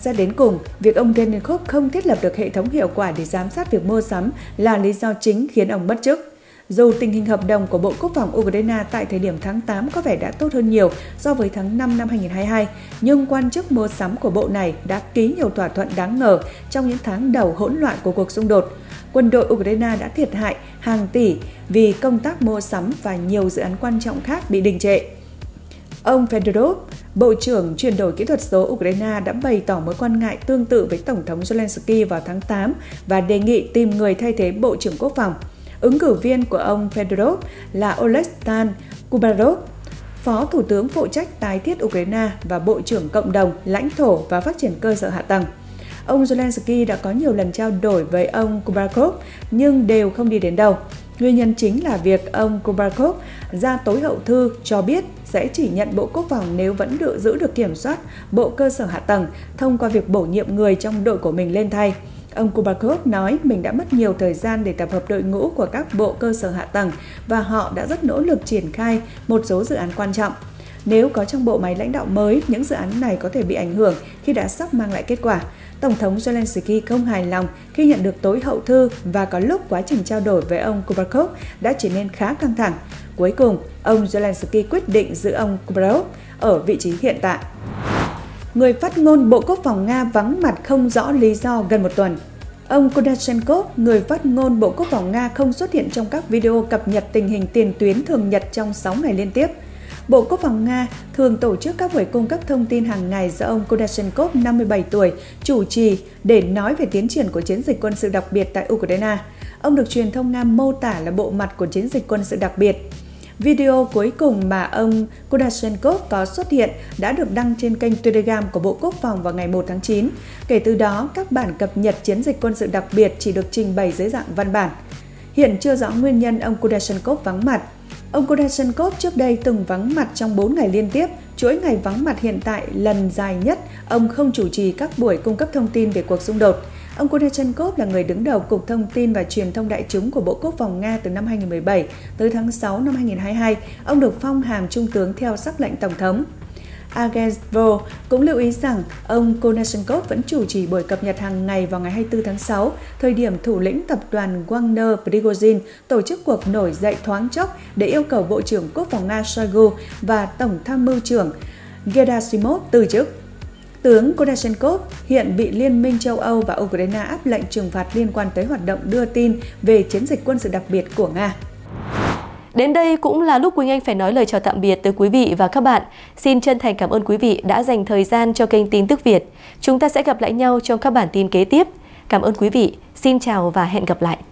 ra đến cùng, việc ông Renenkov không thiết lập được hệ thống hiệu quả để giám sát việc mua sắm là lý do chính khiến ông mất chức. Dù tình hình hợp đồng của Bộ Quốc phòng Ukraine tại thời điểm tháng 8 có vẻ đã tốt hơn nhiều so với tháng 5 năm 2022, nhưng quan chức mua sắm của bộ này đã ký nhiều thỏa thuận đáng ngờ trong những tháng đầu hỗn loạn của cuộc xung đột. Quân đội Ukraine đã thiệt hại hàng tỷ vì công tác mua sắm và nhiều dự án quan trọng khác bị đình trệ. Ông Fedorov, Bộ trưởng chuyển đổi kỹ thuật số Ukraine đã bày tỏ mối quan ngại tương tự với Tổng thống Zelensky vào tháng 8 và đề nghị tìm người thay thế Bộ trưởng Quốc phòng. Ứng cử viên của ông Fedorov là Oleksandr Kubarov, Phó Thủ tướng phụ trách tái thiết Ukraine và Bộ trưởng Cộng đồng, Lãnh thổ và Phát triển cơ sở hạ tầng. Ông Zelensky đã có nhiều lần trao đổi với ông Kubarkov nhưng đều không đi đến đâu. Nguyên nhân chính là việc ông Kubarkov ra tối hậu thư cho biết sẽ chỉ nhận Bộ Quốc phòng nếu vẫn được giữ được kiểm soát bộ cơ sở hạ tầng thông qua việc bổ nhiệm người trong đội của mình lên thay. Ông Kubakov nói mình đã mất nhiều thời gian để tập hợp đội ngũ của các bộ cơ sở hạ tầng và họ đã rất nỗ lực triển khai một số dự án quan trọng. Nếu có trong bộ máy lãnh đạo mới, những dự án này có thể bị ảnh hưởng khi đã sắp mang lại kết quả. Tổng thống Zelensky không hài lòng khi nhận được tối hậu thư và có lúc quá trình trao đổi với ông Kubakov đã trở nên khá căng thẳng. Cuối cùng, ông Zelensky quyết định giữ ông Kubakov ở vị trí hiện tại. Người phát ngôn Bộ Quốc phòng Nga vắng mặt không rõ lý do gần một tuần. Ông Kodachenko, người phát ngôn Bộ Quốc phòng Nga không xuất hiện trong các video cập nhật tình hình tiền tuyến thường nhật trong 6 ngày liên tiếp. Bộ Quốc phòng Nga thường tổ chức các buổi cung cấp thông tin hàng ngày do ông Kodashenkov, 57 tuổi, chủ trì để nói về tiến triển của chiến dịch quân sự đặc biệt tại Ukraine. Ông được truyền thông Nga mô tả là bộ mặt của chiến dịch quân sự đặc biệt. Video cuối cùng mà ông Kudashenkov có xuất hiện đã được đăng trên kênh Telegram của Bộ Quốc phòng vào ngày 1 tháng 9. Kể từ đó, các bản cập nhật chiến dịch quân sự đặc biệt chỉ được trình bày dưới dạng văn bản. Hiện chưa rõ nguyên nhân ông Kudashenkov vắng mặt. Ông Kudashenkov trước đây từng vắng mặt trong 4 ngày liên tiếp, chuỗi ngày vắng mặt hiện tại lần dài nhất ông không chủ trì các buổi cung cấp thông tin về cuộc xung đột. Ông Kudachenkov là người đứng đầu Cục Thông tin và Truyền thông đại chúng của Bộ Quốc phòng Nga từ năm 2017 tới tháng 6 năm 2022. Ông được phong hàm trung tướng theo sắc lệnh Tổng thống. Agensvo cũng lưu ý rằng ông Konashenkov vẫn chủ trì buổi cập nhật hàng ngày vào ngày 24 tháng 6, thời điểm thủ lĩnh tập đoàn Wagner Prigozhin tổ chức cuộc nổi dậy thoáng chốc để yêu cầu Bộ trưởng Quốc phòng Nga Shoigu và Tổng tham mưu trưởng Gerasimov từ chức. Tướng Kodashenkov hiện bị Liên minh châu Âu và Ukraine áp lệnh trừng phạt liên quan tới hoạt động đưa tin về chiến dịch quân sự đặc biệt của Nga. Đến đây cũng là lúc Quỳnh Anh phải nói lời chào tạm biệt tới quý vị và các bạn. Xin chân thành cảm ơn quý vị đã dành thời gian cho kênh tin tức Việt. Chúng ta sẽ gặp lại nhau trong các bản tin kế tiếp. Cảm ơn quý vị, xin chào và hẹn gặp lại.